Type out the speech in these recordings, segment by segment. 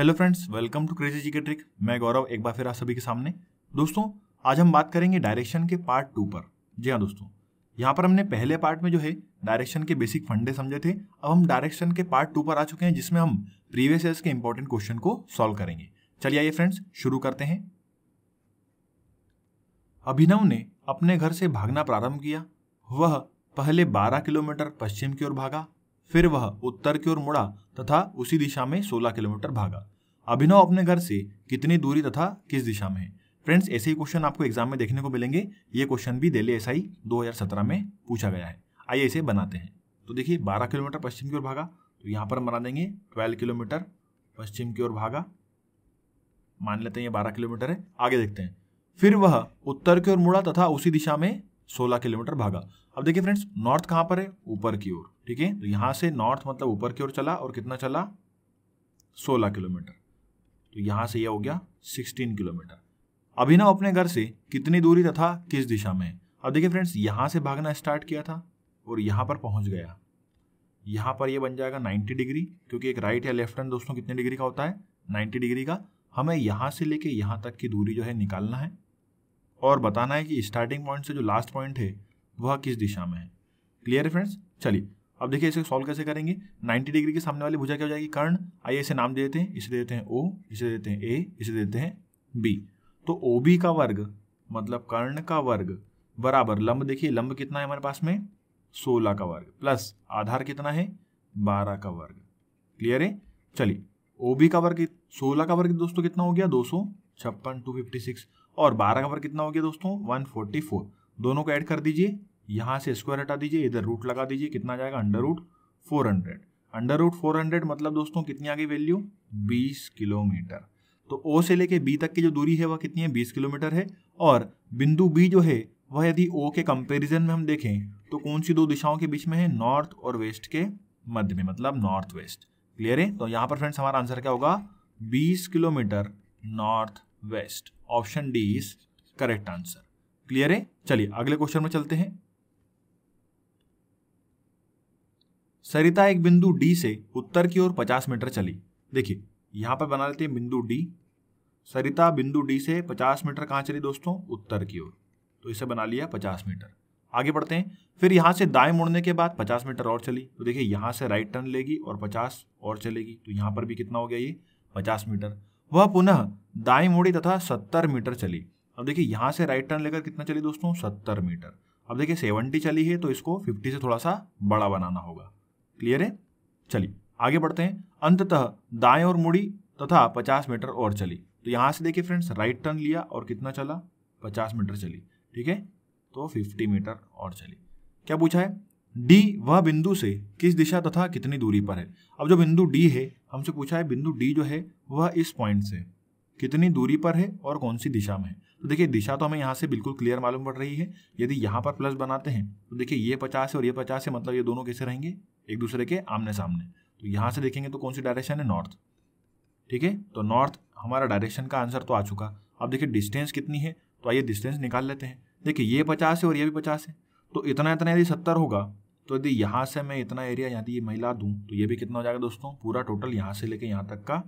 Hello friends welcome to crazy G K trick मैं गौरव एक बार फिर आप सभी के सामने दोस्तों आज हम बात करेंगे डायरेक्शन के पार्ट टू पर जी हाँ दोस्तों यहाँ पर हमने पहले पार्ट में जो है डायरेक्शन के बेसिक फंडे समझे थे अब हम डायरेक्शन के पार्ट टू पर आ चुके हैं जिसमें हम प्रीवियस ईयर्स के इंपॉर्टेंट क्वेश्चन को सॉल्व करेंगे चलिए आइए फ्रेंड्स शुरू करते हैं अभिनव ने अपने घर से भागना प्रारंभ किया वह पहले 12 किलोमीटर पश्चिम की ओर भागा फिर वह उत्तर की ओर मुड़ा तथा उसी दिशा में 16 किलोमीटर भागा अभिनव अपने घर से कितनी दूरी तथा किस दिशा में है फ्रेंड्स ऐसे ही क्वेश्चन आपको एग्जाम में देखने को मिलेंगे ये क्वेश्चन भी दिल्ली एस आई में पूछा गया है आइए इसे बनाते हैं तो देखिए 12 किलोमीटर पश्चिम की ओर भागा तो यहाँ पर हम बना देंगे 12 किलोमीटर पश्चिम की ओर भागा मान लेते हैं ये 12 किलोमीटर है आगे देखते हैं फिर वह उत्तर की ओर मुड़ा तथा उसी दिशा में 16 किलोमीटर भागा अब देखिए फ्रेंड्स नॉर्थ कहाँ पर है ऊपर की ओर ठीक है तो यहाँ से नॉर्थ मतलब ऊपर की ओर चला और कितना चला सोलह किलोमीटर तो यहाँ से यह हो गया सिक्सटीन किलोमीटर अभी ना अपने घर से कितनी दूरी तथा किस दिशा में अब देखिए फ्रेंड्स यहाँ से भागना स्टार्ट किया था और यहाँ पर पहुँच गया यहाँ पर यह बन जाएगा 90 डिग्री क्योंकि एक राइट या लेफ्ट हैंड दोस्तों कितने डिग्री का होता है 90 डिग्री का हमें यहाँ से लेके यहाँ तक की दूरी जो है निकालना है और बताना है कि स्टार्टिंग पॉइंट से जो लास्ट पॉइंट है वह किस दिशा में है क्लियर है फ्रेंड्स चलिए अब देखिए इसे सॉल्व कैसे करेंगे 90 डिग्री के सामने वाली भुजा क्या हो जाएगी कर्ण आइए इसे नाम दे देते हैं इसे देते हैं ओ इसे देते हैं ए इसे देते हैं बी तो ओ बी का वर्ग मतलब कर्ण का वर्ग बराबर लंब देखिए लंब कितना है हमारे पास में सोलह का वर्ग प्लस आधार कितना है बारह का वर्ग क्लियर है चलिए ओ बी का वर्ग सोलह का वर्ग दोस्तों कितना हो गया दो सौ छप्पन टू फिफ्टी सिक्स और बारह का वर्ग कितना हो गया दोस्तों वन फोर्टी फोर दोनों को ऐड कर दीजिए यहाँ से स्क्वायर हटा दीजिए इधर रूट लगा दीजिए कितना जाएगा under root four hundred under root four hundred मतलब दोस्तों कितनी आ गई वैल्यू बीस किलोमीटर तो ओ से लेके बी तक की जो दूरी है वह कितनी है बीस किलोमीटर है और बिंदु बी जो है वह यदि ओ के कंपेरिजन में हम देखें तो कौन सी दो दिशाओं के बीच में है नॉर्थ और वेस्ट के मध्य में मतलब नॉर्थ वेस्ट क्लियर है तो यहाँ पर फ्रेंड्स हमारा आंसर क्या होगा बीस kilometre north west option D is correct answer clear है चलिए अगले क्वेश्चन में चलते हैं सरिता एक बिंदु डी से उत्तर की ओर 50 मीटर चली देखिए यहाँ पर बना लेते हैं बिंदु डी सरिता बिंदु डी से 50 मीटर कहाँ चली दोस्तों उत्तर की ओर तो इसे बना लिया 50 मीटर आगे बढ़ते हैं फिर यहाँ से दाएं मुड़ने के बाद 50 मीटर और चली तो देखिए यहाँ से राइट टर्न लेगी और 50 और चलेगी तो यहाँ पर भी कितना हो गया ये 50 मीटर वह पुनः दाएं मुड़ी तथा 70 मीटर चली अब देखिए यहाँ से राइट टर्न लेकर कितना चली दोस्तों 70 मीटर अब देखिए 70 चली है तो इसको 50 से थोड़ा सा बड़ा बनाना होगा क्लियर है चलिए आगे बढ़ते हैं अंततः दाएं और मुड़ी तथा पचास मीटर और चली तो यहां से देखिए फ्रेंड्स राइट टर्न लिया और कितना चला पचास मीटर चली ठीक है तो फिफ्टी मीटर और चली क्या पूछा है डी वह बिंदु से किस दिशा तथा कितनी दूरी पर है अब जो बिंदु डी है हमसे पूछा है बिंदु डी जो है वह इस पॉइंट से कितनी दूरी पर है और कौन सी दिशा में है तो देखिए दिशा तो हमें यहाँ से बिल्कुल क्लियर मालूम पड़ रही है यदि यहाँ पर प्लस बनाते हैं तो देखिए ये पचास है और ये पचास है मतलब ये दोनों कैसे रहेंगे एक दूसरे के आमने सामने तो यहाँ से देखेंगे तो कौन सी डायरेक्शन है नॉर्थ ठीक है तो नॉर्थ हमारा डायरेक्शन का आंसर तो आ चुका अब देखिए डिस्टेंस कितनी है तो आइए डिस्टेंस निकाल लेते हैं देखिए ये पचास है और ये भी पचास है तो इतना इतना यदि सत्तर होगा तो यदि यहाँ से मैं इतना एरिया यहाँ ये महिला दूँ तो ये भी कितना हो जाएगा दोस्तों पूरा टोटल यहाँ से लेके यहाँ तक का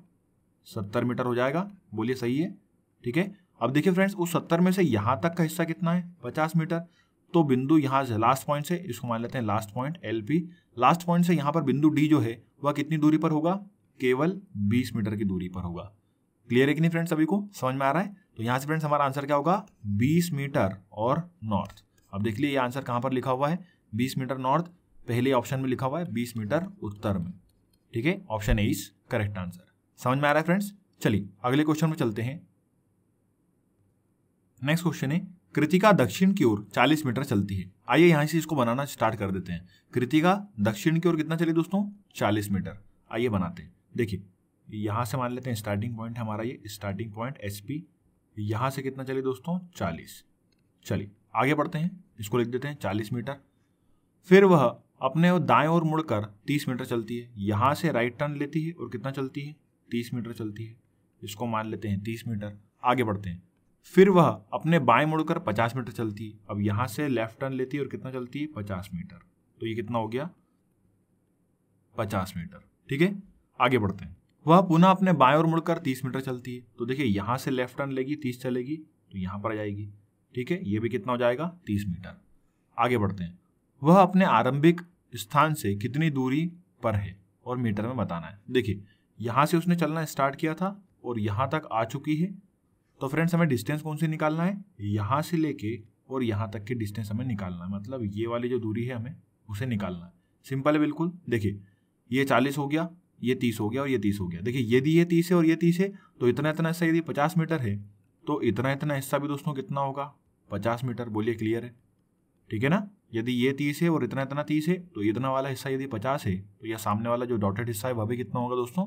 सत्तर मीटर हो जाएगा बोलिए सही है ठीक है अब देखिए फ्रेंड्स उस सत्तर में से यहाँ तक का हिस्सा कितना है पचास मीटर तो बिंदु यहाँ से लास्ट पॉइंट से इसको मान लेते हैं last point L last point से यहाँ पर बिंदु डी जो है वह कितनी दूरी पर होगा केवल बीस मीटर की दूरी पर होगा क्लियर है कि नहीं फ्रेंड्स सभी को समझ में आ रहा है तो यहाँ से फ्रेंड्स हमारा आंसर क्या होगा बीस मीटर और नॉर्थ अब देख लिए ये आंसर कहाँ पर लिखा हुआ है बीस मीटर नॉर्थ पहले ऑप्शन में लिखा हुआ है बीस मीटर उत्तर में ठीक है option A is correct answer समझ में आ रहा है फ्रेंड्स चलिए अगले क्वेश्चन में चलते हैं नेक्स्ट क्वेश्चन है कृतिका दक्षिण की ओर 40 मीटर चलती है आइए यहाँ से इसको बनाना स्टार्ट कर देते हैं कृतिका दक्षिण की ओर कितना चली दोस्तों 40 मीटर आइए बनाते हैं देखिए यहाँ से मान लेते हैं स्टार्टिंग पॉइंट हमारा ये स्टार्टिंग पॉइंट एस पी यहाँ से कितना चले दोस्तों चालीस चलिए आगे बढ़ते हैं इसको लिख देते हैं चालीस मीटर फिर वह अपने दाएं ओर मुड़कर तीस मीटर चलती है यहाँ से राइट टर्न लेती है और कितना चलती है तीस मीटर चलती है इसको मान लेते हैं तीस मीटर आगे बढ़ते हैं फिर वह अपने बाएं मुड़कर 50 मीटर चलती है अब यहां से लेफ्ट टर्न लेती है और कितना चलती है 50 मीटर तो ये कितना हो गया 50 मीटर ठीक है आगे बढ़ते हैं वह पुनः अपने बाएं और मुड़कर 30 मीटर चलती है तो देखिए यहां से लेफ्ट टर्न लेगी 30 चलेगी तो यहां पर आ जाएगी ठीक है ये भी कितना हो जाएगा 30 मीटर आगे बढ़ते हैं वह अपने आरंभिक स्थान से कितनी दूरी पर है और मीटर में बताना है देखिए यहां से उसने चलना स्टार्ट किया था और यहां तक आ चुकी है तो फ्रेंड्स हमें डिस्टेंस कौन सी निकालना है यहाँ से लेके और यहाँ तक के डिस्टेंस हमें निकालना है मतलब ये वाली जो दूरी है हमें उसे निकालना है सिंपल है बिल्कुल देखिए ये चालीस हो गया ये तीस हो गया और ये तीस हो गया देखिए यदि ये तीस है और ये तीस है तो इतना इतना हिस्सा यदि पचास मीटर है तो इतना इतना हिस्सा भी दोस्तों कितना होगा पचास मीटर बोलिए क्लियर है ठीक है ना यदि ये तीस है और इतना इतना तीस है तो इतना वाला हिस्सा यदि पचास है तो यह सामने वाला जो डॉटेड हिस्सा है वह भी कितना होगा दोस्तों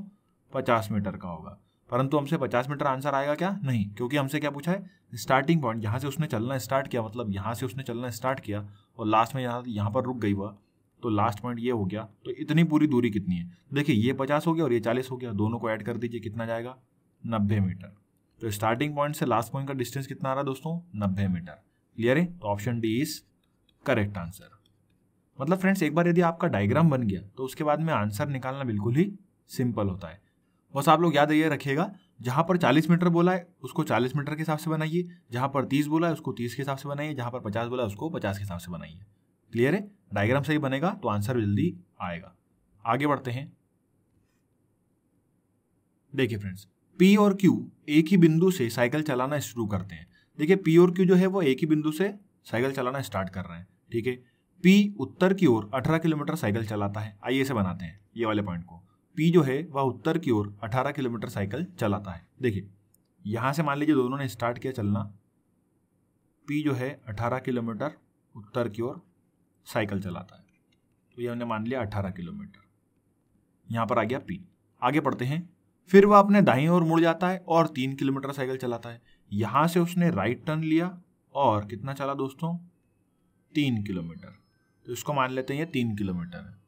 पचास मीटर का होगा परंतु हमसे पचास मीटर आंसर आएगा क्या नहीं क्योंकि हमसे क्या पूछा है स्टार्टिंग पॉइंट यहाँ से उसने चलना स्टार्ट किया मतलब यहाँ से उसने चलना स्टार्ट किया और लास्ट में यहाँ यहाँ पर रुक गई वह तो लास्ट पॉइंट ये हो गया तो इतनी पूरी दूरी कितनी है देखिए ये पचास हो गया और ये चालीस हो गया दोनों को ऐड कर दीजिए कितना जाएगा नब्बे मीटर तो स्टार्टिंग पॉइंट से लास्ट पॉइंट का डिस्टेंस कितना आ रहा है दोस्तों नब्बे मीटर क्लियर है तो option D is correct answer मतलब फ्रेंड्स एक बार यदि आपका डायग्राम बन गया तो उसके बाद में आंसर निकालना बिल्कुल ही सिंपल होता है बस आप लोग याद ये रखिएगा जहाँ पर 40 मीटर बोला है उसको 40 मीटर के हिसाब से बनाइए जहाँ पर 30 बोला है उसको 30 के हिसाब से बनाइए जहाँ पर 50 बोला है उसको 50 के हिसाब से बनाइए क्लियर है डायग्राम सही बनेगा तो आंसर जल्दी आएगा आगे बढ़ते हैं देखिए फ्रेंड्स पी और क्यू एक ही बिंदु से साइकिल चलाना शुरू करते हैं देखिए पी और क्यू जो है वो एक ही बिंदु से साइकिल चलाना स्टार्ट कर रहे हैं ठीक है पी उत्तर की ओर अठारह किलोमीटर साइकिल चलाता है आइए इसे बनाते हैं ये वाले पॉइंट को पी जो है वह उत्तर की ओर 18 किलोमीटर साइकिल चलाता है देखिए यहाँ से मान लीजिए दोनों ने स्टार्ट किया चलना पी जो है 18 किलोमीटर उत्तर की ओर साइकिल चलाता है तो ये हमने मान लिया 18 किलोमीटर यहाँ पर आ गया पी आगे पढ़ते हैं फिर वह अपने दाई ओर मुड़ जाता है और तीन किलोमीटर साइकिल चलाता है यहाँ से उसने राइट टर्न लिया और कितना चला दोस्तों तीन किलोमीटर तो इसको मान लेते हैं ये तीन किलोमीटर है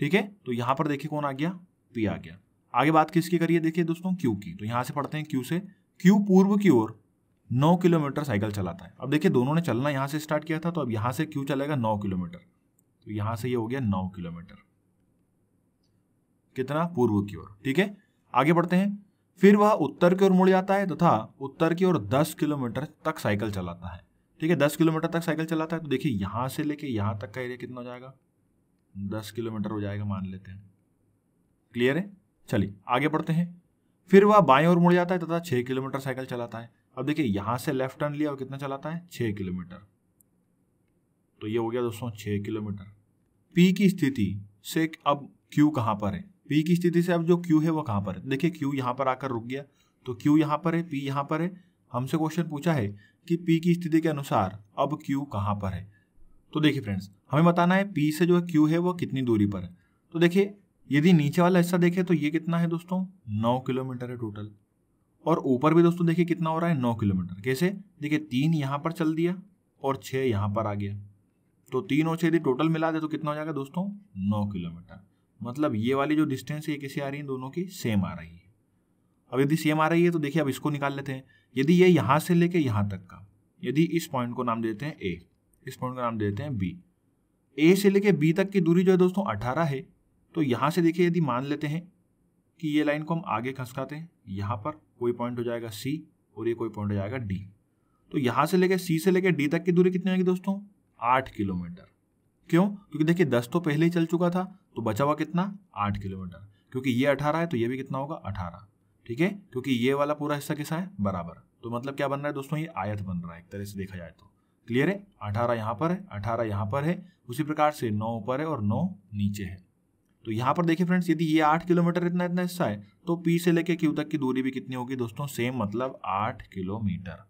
ठीक है तो यहां पर देखिए कौन आ गया पी तो आ गया आगे बात किसकी करिए देखिए दोस्तों क्यू की तो यहां से पढ़ते हैं क्यू से क्यू पूर्व की ओर नौ किलोमीटर साइकिल चलाता है अब देखिए दोनों ने चलना यहां से स्टार्ट किया था तो अब यहां से क्यू चलेगा नौ किलोमीटर तो यहां से ये यह हो गया नौ किलोमीटर कितना पूर्व की ओर ठीक है आगे बढ़ते हैं फिर वह उत्तर की ओर मुड़ जाता है तथा तो उत्तर की ओर दस किलोमीटर तक साइकिल चलाता है ठीक है दस किलोमीटर तक साइकिल चलाता है तो देखिए यहां से लेके यहां तक का एरिया कितना हो जाएगा दस किलोमीटर हो जाएगा मान लेते हैं क्लियर है चलिए आगे बढ़ते हैं फिर वह बाएं ओर मुड़ जाता है तथा छः किलोमीटर साइकिल चलाता है अब देखिए यहाँ से लेफ्ट टर्न लिया और कितना चलाता है छः किलोमीटर तो ये हो गया दोस्तों छः किलोमीटर पी की स्थिति से अब क्यू कहाँ पर है पी की स्थिति से अब जो क्यू है वो कहाँ पर है देखिए क्यू यहाँ पर आकर रुक गया तो क्यू यहाँ पर है पी यहाँ पर है हमसे क्वेश्चन पूछा है कि पी की स्थिति के अनुसार अब क्यू कहाँ पर है तो देखिए फ्रेंड्स हमें बताना है पी से जो है क्यू है वो कितनी दूरी पर है तो देखिए यदि नीचे वाला हिस्सा देखें तो ये कितना है दोस्तों नौ किलोमीटर है टोटल और ऊपर भी दोस्तों देखिए कितना हो रहा है नौ किलोमीटर कैसे देखिए तीन यहाँ पर चल दिया और छः यहाँ पर आ गया तो तीन और छः यदि टोटल मिला दे तो कितना हो जाएगा दोस्तों नौ किलोमीटर मतलब ये वाली जो डिस्टेंस है ये कैसे आ रही है दोनों की सेम आ रही है अब यदि सेम आ रही है तो देखिए अब इसको निकाल लेते हैं यदि ये यहाँ से लेके यहाँ तक का यदि इस पॉइंट को नाम देते हैं ए इस पॉइंट का नाम देते हैं बी ए से लेके बी तक की दूरी जो है दोस्तों अठारह है तो यहाँ से देखिए यदि मान लेते हैं कि ये लाइन को हम आगे खसकाते हैं यहाँ पर कोई पॉइंट हो जाएगा सी और ये कोई पॉइंट हो जाएगा डी तो यहाँ से लेके सी से लेके डी तक की दूरी कितनी आएगी दोस्तों आठ किलोमीटर क्यों क्योंकि देखिए दस तो पहले ही चल चुका था तो बचा हुआ कितना आठ किलोमीटर क्योंकि ये अठारह है तो ये भी कितना होगा अठारह ठीक है क्योंकि ये वाला पूरा हिस्सा किसा है बराबर तो मतलब क्या बन रहा है दोस्तों ये आयत बन रहा है एक तरह से देखा जाए तो क्लियर है अठारह यहाँ पर है अठारह यहाँ पर है उसी प्रकार से नौ ऊपर है और नौ नीचे है तो यहाँ पर देखिए फ्रेंड्स यदि ये आठ किलोमीटर इतना इतना हिस्सा है तो पी से लेके Q तक की दूरी भी कितनी होगी दोस्तों सेम मतलब आठ किलोमीटर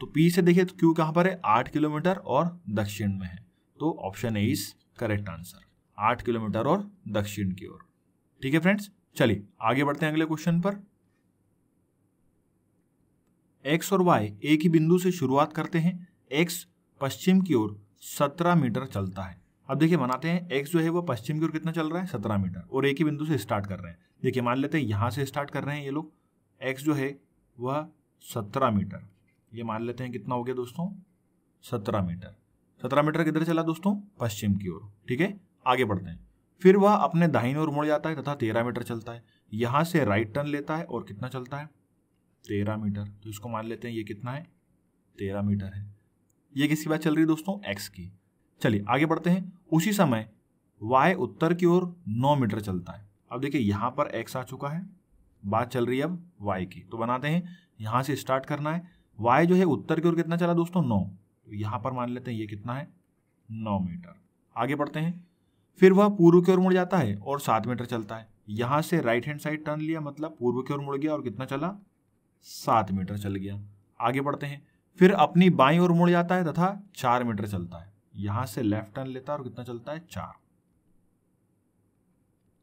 तो पी से देखिए तो Q कहाँ पर है आठ किलोमीटर और दक्षिण में है तो option A is correct answer आठ किलोमीटर और दक्षिण की ओर ठीक है फ्रेंड्स चलिए आगे बढ़ते हैं अगले क्वेश्चन पर एक्स और वाई एक ही बिंदु से शुरुआत करते हैं एक्स पश्चिम की ओर सत्रह मीटर चलता है अब देखिए बनाते हैं एक्स जो है वो पश्चिम की ओर कितना चल रहा है सत्रह मीटर और एक ही बिंदु से स्टार्ट कर रहे हैं देखिए मान लेते हैं यहाँ से स्टार्ट कर रहे हैं ये लोग एक्स जो है वह सत्रह मीटर ये मान लेते हैं कितना हो गया दोस्तों सत्रह मीटर सत्रह मीटर किधर चला दोस्तों पश्चिम की ओर ठीक है आगे बढ़ते हैं फिर वह अपने दाहिनी ओर मुड़ जाता है तथा तेरह मीटर चलता है यहाँ से राइट टर्न लेता है और कितना चलता है तेरह मीटर तो इसको मान लेते हैं ये कितना है तेरह मीटर है ये किसकी बात चल रही है दोस्तों एक्स की चलिए आगे बढ़ते हैं उसी समय वाई उत्तर की ओर नौ मीटर चलता है अब देखिए यहाँ पर एक्स आ चुका है बात चल रही है अब वाई की तो बनाते हैं यहाँ से स्टार्ट करना है वाई जो है उत्तर की ओर कितना चला दोस्तों नौ तो यहाँ पर मान लेते हैं ये कितना है नौ मीटर आगे बढ़ते हैं फिर वह पूर्व की ओर मुड़ जाता है और सात मीटर चलता है यहाँ से राइट हैंड साइड टर्न लिया मतलब पूर्व की ओर मुड़ गया और कितना चला सात मीटर चल गया आगे बढ़ते हैं फिर अपनी बाई ओर मुड़ जाता है तथा चार मीटर चलता है यहां से लेफ्ट टर्न लेता है और कितना चलता है चार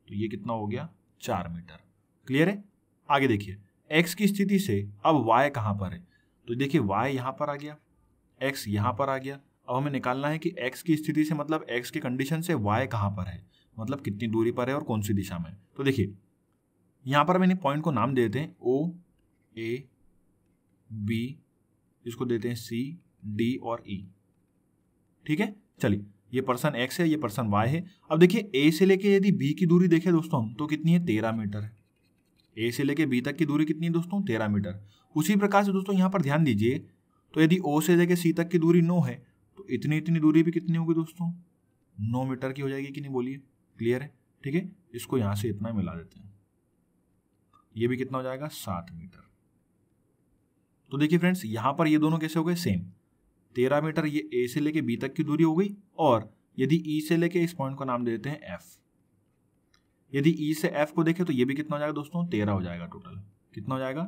तो ये कितना हो गया चार मीटर क्लियर है आगे देखिए एक्स की स्थिति से अब वाई कहां पर है तो देखिए वाई यहां पर आ गया एक्स यहां पर आ गया अब हमें निकालना है कि एक्स की स्थिति से मतलब एक्स की कंडीशन से वाई कहां पर है मतलब कितनी दूरी पर है और कौन सी दिशा में तो देखिए यहां पर मैंने पॉइंट को नाम देते हैं ओ ए बी इसको देते हैं सी डी और ई e. ठीक है चलिए ये पर्सन एक्स है ये पर्सन वाई है अब देखिए ए से लेके यदि बी की दूरी देखें दोस्तों हम तो कितनी है तेरह मीटर है ए से लेके बी तक की दूरी कितनी है दोस्तों तेरह मीटर उसी प्रकार से दोस्तों यहाँ पर ध्यान दीजिए तो यदि ओ से लेके सी तक की दूरी नौ है तो इतनी इतनी दूरी भी कितनी होगी दोस्तों नौ मीटर की हो जाएगी कि नहीं बोलिए क्लियर है ठीक है इसको यहाँ से इतना मिला देते हैं ये भी कितना हो जाएगा सात मीटर तो देखिए फ्रेंड्स यहाँ पर ये दोनों कैसे हो गए सेम तेरह मीटर ये ए से लेके बी तक की दूरी हो गई और यदि ई e से लेके इस पॉइंट को नाम दे देते हैं एफ यदि ई e से एफ को देखें तो ये भी कितना हो जाएगा दोस्तों तेरह हो जाएगा टोटल कितना हो जाएगा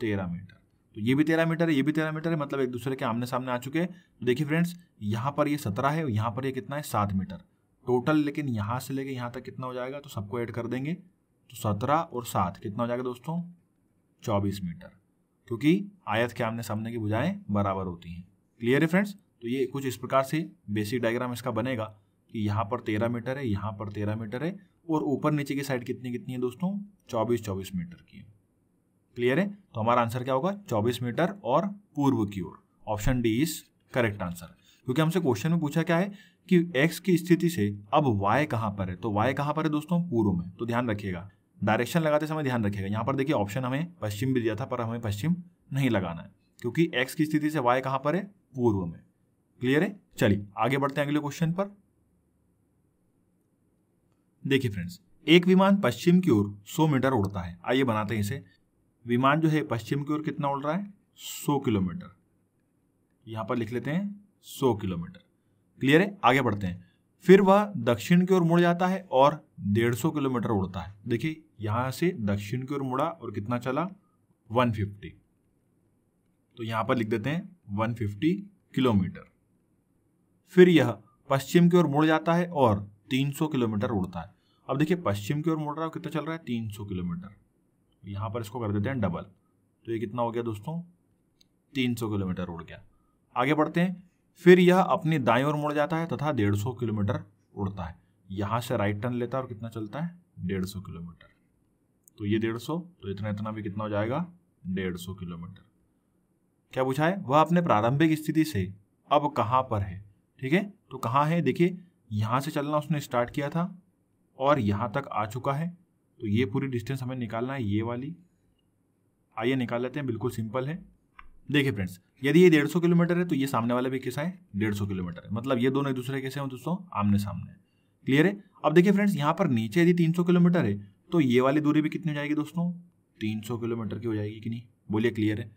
तेरह मीटर तो ये भी तेरह मीटर है ये भी तेरह मीटर है मतलब एक दूसरे के आमने सामने आ चुके हैं तो देखिए फ्रेंड्स यहाँ पर ये सत्रह है और यहाँ पर ये कितना है सात मीटर टोटल लेकिन यहाँ से लेके यहाँ तक कितना हो जाएगा तो सबको ऐड कर देंगे तो सत्रह और सात कितना हो जाएगा दोस्तों चौबीस मीटर क्योंकि आयत के आमने सामने की भुजाएं बराबर होती हैं क्लियर है फ्रेंड्स तो ये कुछ इस प्रकार से बेसिक डायग्राम इसका बनेगा कि यहाँ पर तेरह मीटर है यहाँ पर तेरह मीटर है और ऊपर नीचे की साइड कितनी कितनी है दोस्तों चौबीस चौबीस मीटर की क्लियर है तो हमारा आंसर क्या होगा चौबीस मीटर और पूर्व की ओर option D is correct answer क्योंकि हमसे क्वेश्चन में पूछा क्या है कि एक्स की स्थिति से अब वाई कहाँ पर है तो वाई कहाँ पर है दोस्तों पूर्व में तो ध्यान रखिएगा डायरेक्शन लगाते समय ध्यान रखिएगा यहाँ पर देखिए ऑप्शन हमें पश्चिम भी दिया था पर हमें पश्चिम नहीं लगाना है क्योंकि एक्स की स्थिति से वाई कहाँ पर है पूर्व में क्लियर है चलिए आगे बढ़ते हैं अगले क्वेश्चन पर देखिए फ्रेंड्स एक विमान पश्चिम की ओर 100 मीटर उड़ता है आइए बनाते हैं इसे विमान जो है पश्चिम की ओर कितना उड़ रहा है 100 किलोमीटर यहाँ पर लिख लेते हैं 100 किलोमीटर क्लियर है आगे बढ़ते हैं फिर वह दक्षिण की ओर मुड़ जाता है और 150 किलोमीटर उड़ता है देखिए यहाँ से दक्षिण की ओर मुड़ा और कितना चला 150 तो यहाँ पर लिख देते हैं 150 किलोमीटर फिर यह पश्चिम की ओर मुड़ जाता है और 300 किलोमीटर उड़ता है अब देखिए पश्चिम की ओर मुड़ रहा है कितना चल रहा है 300 किलोमीटर यहाँ पर इसको कर देते हैं डबल तो ये कितना हो गया दोस्तों 300 किलोमीटर उड़ गया आगे बढ़ते हैं फिर यह अपनी दाएं ओर मुड़ जाता है तथा 150 किलोमीटर उड़ता है यहाँ से राइट टर्न लेता है और कितना चलता है 150 किलोमीटर तो ये डेढ़ सौ तो इतना इतना भी कितना हो जाएगा डेढ़ सौ किलोमीटर क्या पूछा है वह अपने प्रारंभिक स्थिति से अब कहाँ पर है ठीक है तो कहाँ है देखिए यहाँ से चलना उसने स्टार्ट किया था और यहाँ तक आ चुका है तो ये पूरी डिस्टेंस हमें निकालना है ये वाली आइए निकाल लेते हैं बिल्कुल सिंपल है देखिए फ्रेंड्स यदि ये डेढ़ सौ किलोमीटर है तो ये सामने वाला भी किसा है डेढ़ सौ किलोमीटर है मतलब ये दोनों एक दूसरे कैसे हैं दोस्तों आमने सामने क्लियर है अब देखिए फ्रेंड्स यहाँ पर नीचे यदि तीन सौ किलोमीटर है तो ये वाली दूरी भी कितनी हो जाएगी दोस्तों 300 किलोमीटर की हो जाएगी कि नहीं बोलिए क्लियर है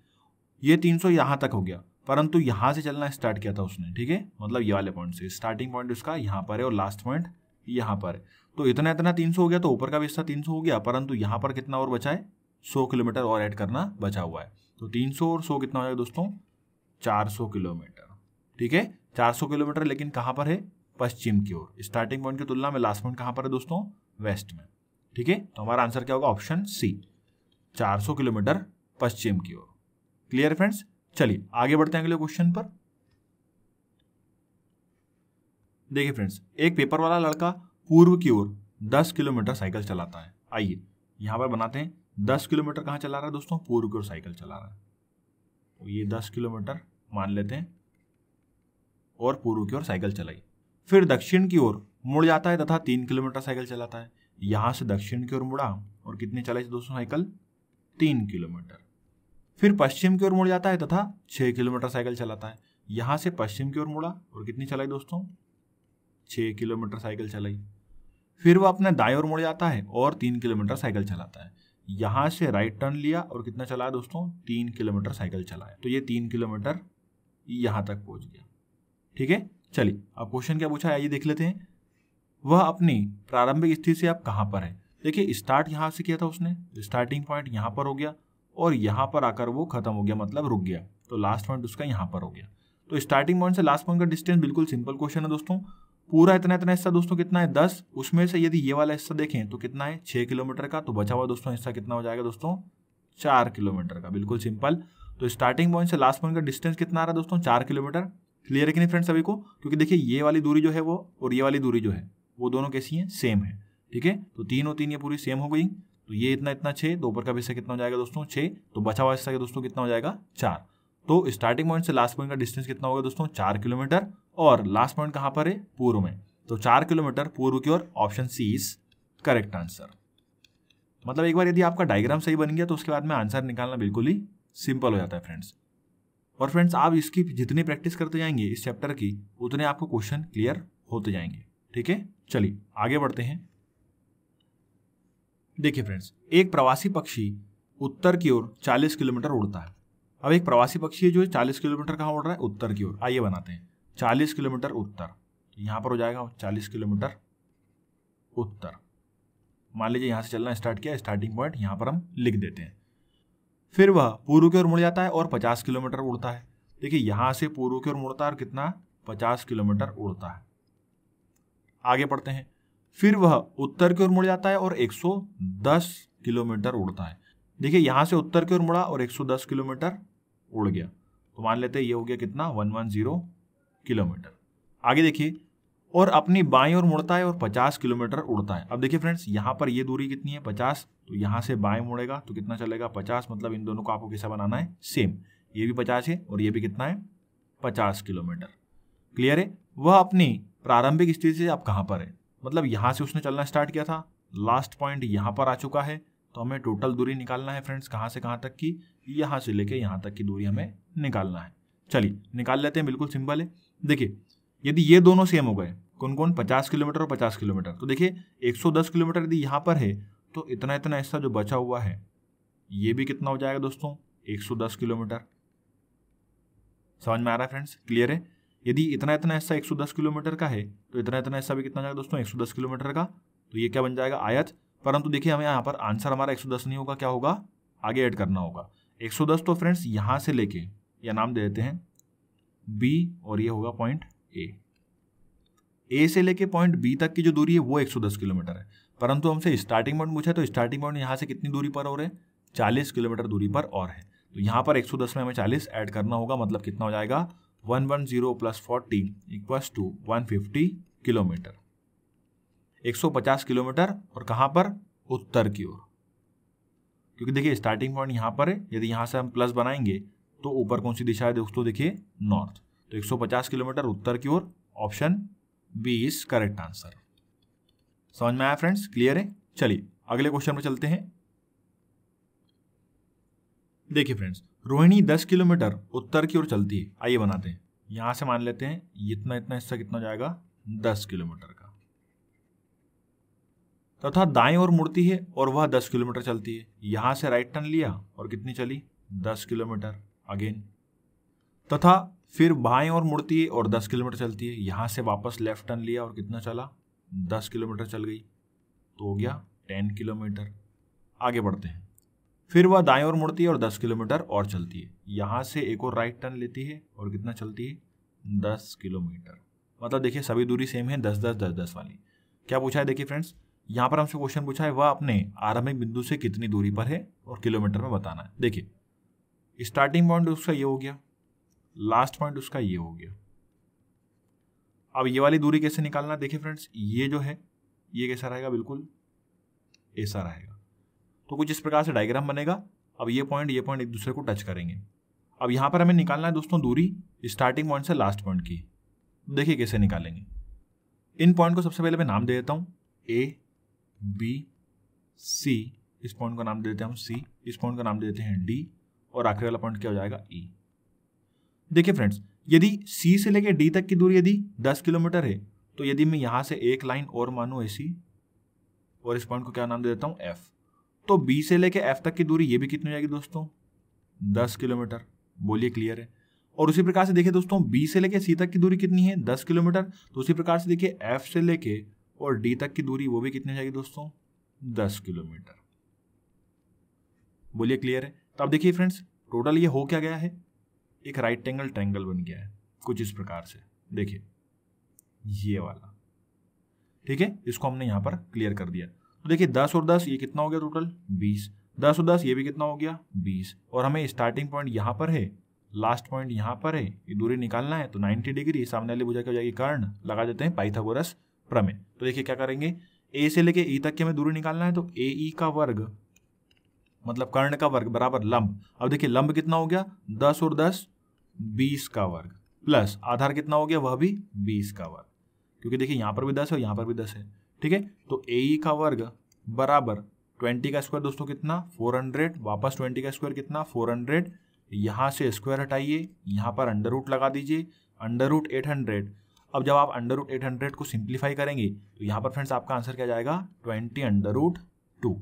ये 300 सौ यहाँ तक हो गया परंतु यहाँ से चलना स्टार्ट किया था उसने ठीक है मतलब ये वाले पॉइंट से स्टार्टिंग पॉइंट उसका यहाँ पर है और लास्ट पॉइंट यहाँ पर है तो इतना इतना सौ हो गया तो ऊपर का भी हिस्सा सौ हो गया परंतु यहाँ पर कितना और बचा है सौ किलोमीटर और ऐड करना बचा हुआ है तो सौ और सौ कितना हो जाएगा दोस्तों सौ किलोमीटर ठीक है सौ किलोमीटर लेकिन कहाँ पर है पश्चिम की ओर स्टार्टिंग पॉइंट की तुलना में लास्ट पॉइंट कहाँ पर है दोस्तों वेस्ट में ठीक है तो हमारा आंसर क्या होगा ऑप्शन सी 400 किलोमीटर पश्चिम की ओर क्लियर फ्रेंड्स चलिए आगे बढ़ते हैं अगले क्वेश्चन पर देखिए फ्रेंड्स एक पेपर वाला लड़का पूर्व की ओर 10 किलोमीटर साइकिल चलाता है आइए यहां पर बनाते हैं 10 किलोमीटर कहां चला रहा है दोस्तों पूर्व की ओर साइकिल चला रहा है तो ये 10 किलोमीटर मान लेते हैं और पूर्व की ओर साइकिल चलाई फिर दक्षिण की ओर मुड़ जाता है तथा तीन किलोमीटर साइकिल चलाता है यहाँ से दक्षिण की ओर मुड़ा और कितने चले थे दोस्तों साइकिल तीन किलोमीटर फिर पश्चिम की ओर मुड़ जाता है तथा छह किलोमीटर साइकिल चलाता है यहां से पश्चिम की ओर मुड़ा और कितनी चलाई दोस्तों छ किलोमीटर साइकिल चलाई फिर वो अपने दाएं ओर मुड़ जाता है और तीन किलोमीटर साइकिल चलाता है यहां से राइट टर्न लिया और कितना चलाया दोस्तों तीन किलोमीटर साइकिल चलाया तो ये तीन किलोमीटर यहां तक पहुंच गया ठीक है चलिए अब क्वेश्चन क्या पूछा है ये देख लेते हैं वह अपनी प्रारंभिक स्थिति से आप कहाँ पर है देखिए स्टार्ट यहाँ से किया था उसने स्टार्टिंग पॉइंट यहाँ पर हो गया और यहाँ पर आकर वो खत्म हो गया मतलब रुक गया तो लास्ट पॉइंट उसका यहाँ पर हो गया तो स्टार्टिंग पॉइंट से लास्ट पॉइंट का डिस्टेंस बिल्कुल सिंपल क्वेश्चन है दोस्तों पूरा इतना इतना हिस्सा दोस्तों कितना है दस उसमें से यदि ये वाला हिस्सा देखें तो कितना है छः किलोमीटर का तो बचा हुआ दोस्तों हिस्सा कितना हो जाएगा दोस्तों चार किलोमीटर का बिल्कुल सिंपल तो स्टार्टिंग पॉइंट से लास्ट पॉइंट का डिस्टेंस कितना आ रहा है दोस्तों चार किलोमीटर क्लियर है कि नहीं फ्रेंड सभी को क्योंकि देखिए ये वाली दूरी जो है वो और ये वाली दूरी जो है वो दोनों कैसी हैं सेम है ठीक है तो तीन और तीन ये पूरी सेम हो गई तो ये इतना इतना छः दो ऊपर का हिस्सा कितना हो जाएगा दोस्तों छः तो बचा हुआ हिस्सा दोस्तों कितना हो जाएगा चार तो स्टार्टिंग पॉइंट से लास्ट पॉइंट का डिस्टेंस कितना होगा दोस्तों चार किलोमीटर और लास्ट पॉइंट कहाँ पर है पूर्व में तो चार किलोमीटर पूर्व की ओर option C is correct answer मतलब एक बार यदि आपका डायग्राम सही बन गया तो उसके बाद में आंसर निकालना बिल्कुल ही सिंपल हो जाता है फ्रेंड्स और फ्रेंड्स आप इसकी जितनी प्रैक्टिस करते जाएंगे इस चैप्टर की उतने आपको क्वेश्चन क्लियर होते जाएंगे ठीक है चलिए आगे बढ़ते हैं देखिए फ्रेंड्स एक प्रवासी पक्षी उत्तर की ओर 40 किलोमीटर उड़ता है अब एक प्रवासी पक्षी है जो 40 किलोमीटर कहाँ उड़ रहा है उत्तर की ओर आइए बनाते हैं 40 किलोमीटर उत्तर यहाँ पर हो जाएगा 40 किलोमीटर उत्तर मान लीजिए यहाँ से चलना स्टार्ट किया स्टार्टिंग पॉइंट यहाँ पर हम लिख देते हैं फिर वह पूर्व की ओर मुड़ जाता है और पचास किलोमीटर उड़ता है देखिए यहाँ से पूर्व की ओर मुड़ता है और कितना पचास किलोमीटर उड़ता है आगे पढ़ते हैं फिर वह उत्तर की ओर मुड़ जाता है और 110 किलोमीटर उड़ता है देखिए यहां से उत्तर की ओर मुड़ा और 110 किलोमीटर उड़ गया तो मान लेते हैं ये हो गया कितना 110 किलोमीटर आगे देखिए और अपनी बाई ओर मुड़ता है और 50 किलोमीटर उड़ता है अब देखिए फ्रेंड्स यहां पर ये दूरी कितनी है 50 तो यहां से बाएं मुड़ेगा तो कितना चलेगा 50 मतलब इन दोनों को आपको कैसा बनाना है सेम ये भी 50 है और ये भी कितना है 50 किलोमीटर क्लियर है वह अपनी प्रारंभिक स्थिति से आप कहाँ पर हैं मतलब यहाँ से उसने चलना स्टार्ट किया था लास्ट पॉइंट यहाँ पर आ चुका है तो हमें टोटल दूरी निकालना है फ्रेंड्स कहाँ से कहाँ तक की यहाँ से लेके यहाँ तक की दूरी हमें निकालना है चलिए निकाल लेते हैं बिल्कुल सिंपल है देखिए यदि ये दोनों सेम हो गए कौन कौन पचास किलोमीटर और पचास किलोमीटर तो देखिए एक सौ दस किलोमीटर यदि यहाँ पर है तो इतना इतना हिस्सा जो बचा हुआ है ये भी कितना हो जाएगा दोस्तों एक सौ दस किलोमीटर समझ में आ रहा है फ्रेंड्स क्लियर है यदि इतना इतना हिस्सा 110 किलोमीटर का है तो इतना इतना हिस्सा भी कितना जाएगा दोस्तों 110 किलोमीटर का तो ये क्या बन जाएगा आयत परंतु देखिए हमें यहाँ पर आंसर हमारा 110 नहीं होगा क्या होगा आगे ऐड करना होगा 110 तो फ्रेंड्स यहाँ से लेके या नाम दे देते हैं बी और ये होगा पॉइंट ए ए से लेके पॉइंट बी तक की जो दूरी है वो 110 किलोमीटर है परंतु हमसे स्टार्टिंग पॉइंट पूछा तो स्टार्टिंग पॉइंट यहाँ से कितनी दूरी पर और है चालीस किलोमीटर दूरी पर और है तो यहाँ पर 110 में हमें 40 ऐड करना होगा मतलब कितना हो जाएगा zero plus forty equals to fifty kilometre पचास किलोमीटर और कहाँ पर उत्तर की ओर क्योंकि देखिए स्टार्टिंग पॉइंट यहाँ पर है यदि यहाँ से हम प्लस बनाएंगे तो ऊपर कौन सी दिशा है दोस्तों देखिए नॉर्थ तो एक सौ पचास किलोमीटर उत्तर की ओर option B is correct answer समझ में आया फ्रेंड्स क्लियर है चलिए अगले क्वेश्चन पर चलते हैं देखिए फ्रेंड्स रोहिणी दस किलोमीटर उत्तर की ओर चलती है आइए बनाते हैं यहाँ से मान लेते हैं इतना इतना हिस्सा कितना जाएगा दस किलोमीटर का तथा दाएं ओर मुड़ती है और वह दस किलोमीटर चलती है यहाँ से राइट टर्न लिया और कितनी चली दस किलोमीटर अगेन तथा फिर बाएं ओर मुड़ती है और दस किलोमीटर चलती है यहाँ से वापस लेफ्ट टर्न लिया और कितना चला दस किलोमीटर चल गई तो हो गया टेन किलोमीटर आगे बढ़ते हैं फिर वह दाएं ओर मुड़ती है और दस किलोमीटर और चलती है यहाँ से एक और राइट टर्न लेती है और कितना चलती है दस किलोमीटर मतलब देखिए सभी दूरी सेम है दस दस दस दस वाली क्या पूछा है देखिए फ्रेंड्स यहाँ पर हमसे क्वेश्चन पूछा है वह अपने आरंभिक बिंदु से कितनी दूरी पर है और किलोमीटर में बताना है देखिए स्टार्टिंग पॉइंट उसका ये हो गया लास्ट पॉइंट उसका ये हो गया अब ये वाली दूरी कैसे निकालना देखिए फ्रेंड्स ये जो है ये कैसा रहेगा बिल्कुल ऐसा रहेगा तो कुछ इस प्रकार से डायग्राम बनेगा अब ये पॉइंट ये पॉइंट एक दूसरे को टच करेंगे अब यहाँ पर हमें निकालना है दोस्तों दूरी स्टार्टिंग पॉइंट से लास्ट पॉइंट की तो देखिए कैसे निकालेंगे इन पॉइंट को सबसे पहले मैं नाम दे देता हूँ ए बी सी इस पॉइंट का नाम दे देते हैं हम सी इस पॉइंट का नाम दे देते हैं डी और आखिरी वाला पॉइंट क्या हो जाएगा ई e. देखिए फ्रेंड्स यदि सी से लेकर डी तक की दूरी यदि दस किलोमीटर है तो यदि मैं यहाँ से एक लाइन और मानूँ ऐसी और इस पॉइंट को क्या नाम दे देता हूँ एफ़ तो बी से लेके एफ तक की दूरी ये भी कितनी हो जाएगी दोस्तों दस किलोमीटर बोलिए क्लियर है और उसी प्रकार से देखिए दोस्तों बी से लेके सी तक की दूरी कितनी है दस किलोमीटर तो उसी प्रकार से देखिए एफ से लेके और डी तक की दूरी वो भी कितनी हो जाएगी दोस्तों दस किलोमीटर बोलिए क्लियर है तो आप देखिए फ्रेंड्स टोटल ये हो क्या गया है एक राइट एंगल ट्रैंगल बन गया है कुछ इस प्रकार से देखिए ये वाला ठीक है इसको हमने यहां पर क्लियर कर दिया तो देखिए दस और दस ये कितना हो गया टोटल बीस दस और दस ये भी कितना हो गया बीस और हमें स्टार्टिंग पॉइंट यहाँ पर है लास्ट पॉइंट यहाँ पर है ये दूरी निकालना है तो नाइन्टी डिग्री सामने वाली बुझा क्या हो जाएगी कर्ण लगा देते हैं पाइथागोरस प्रमेय तो देखिए क्या करेंगे ए से लेके ई e तक की हमें दूरी निकालना है तो ए ई e का वर्ग मतलब कर्ण का वर्ग बराबर लंब अब देखिए लंब कितना हो गया दस और दस बीस का वर्ग प्लस आधार कितना हो गया वह भी बीस का वर्ग क्योंकि देखिए यहाँ पर भी दस है और यहाँ पर भी दस है ठीक है तो ए e का वर्ग बराबर ट्वेंटी का स्क्वायर दोस्तों कितना फोर हंड्रेड वापस ट्वेंटी का स्क्वायर कितना फोर हंड्रेड यहाँ से स्क्वायर हटाइए यहाँ पर अंडर रूट लगा दीजिए अंडर रूट एट हंड्रेड अब जब आप अंडर रूट एट हंड्रेड को सिंप्लीफाई करेंगे तो यहाँ पर फ्रेंड्स आपका आंसर क्या जाएगा twenty under root two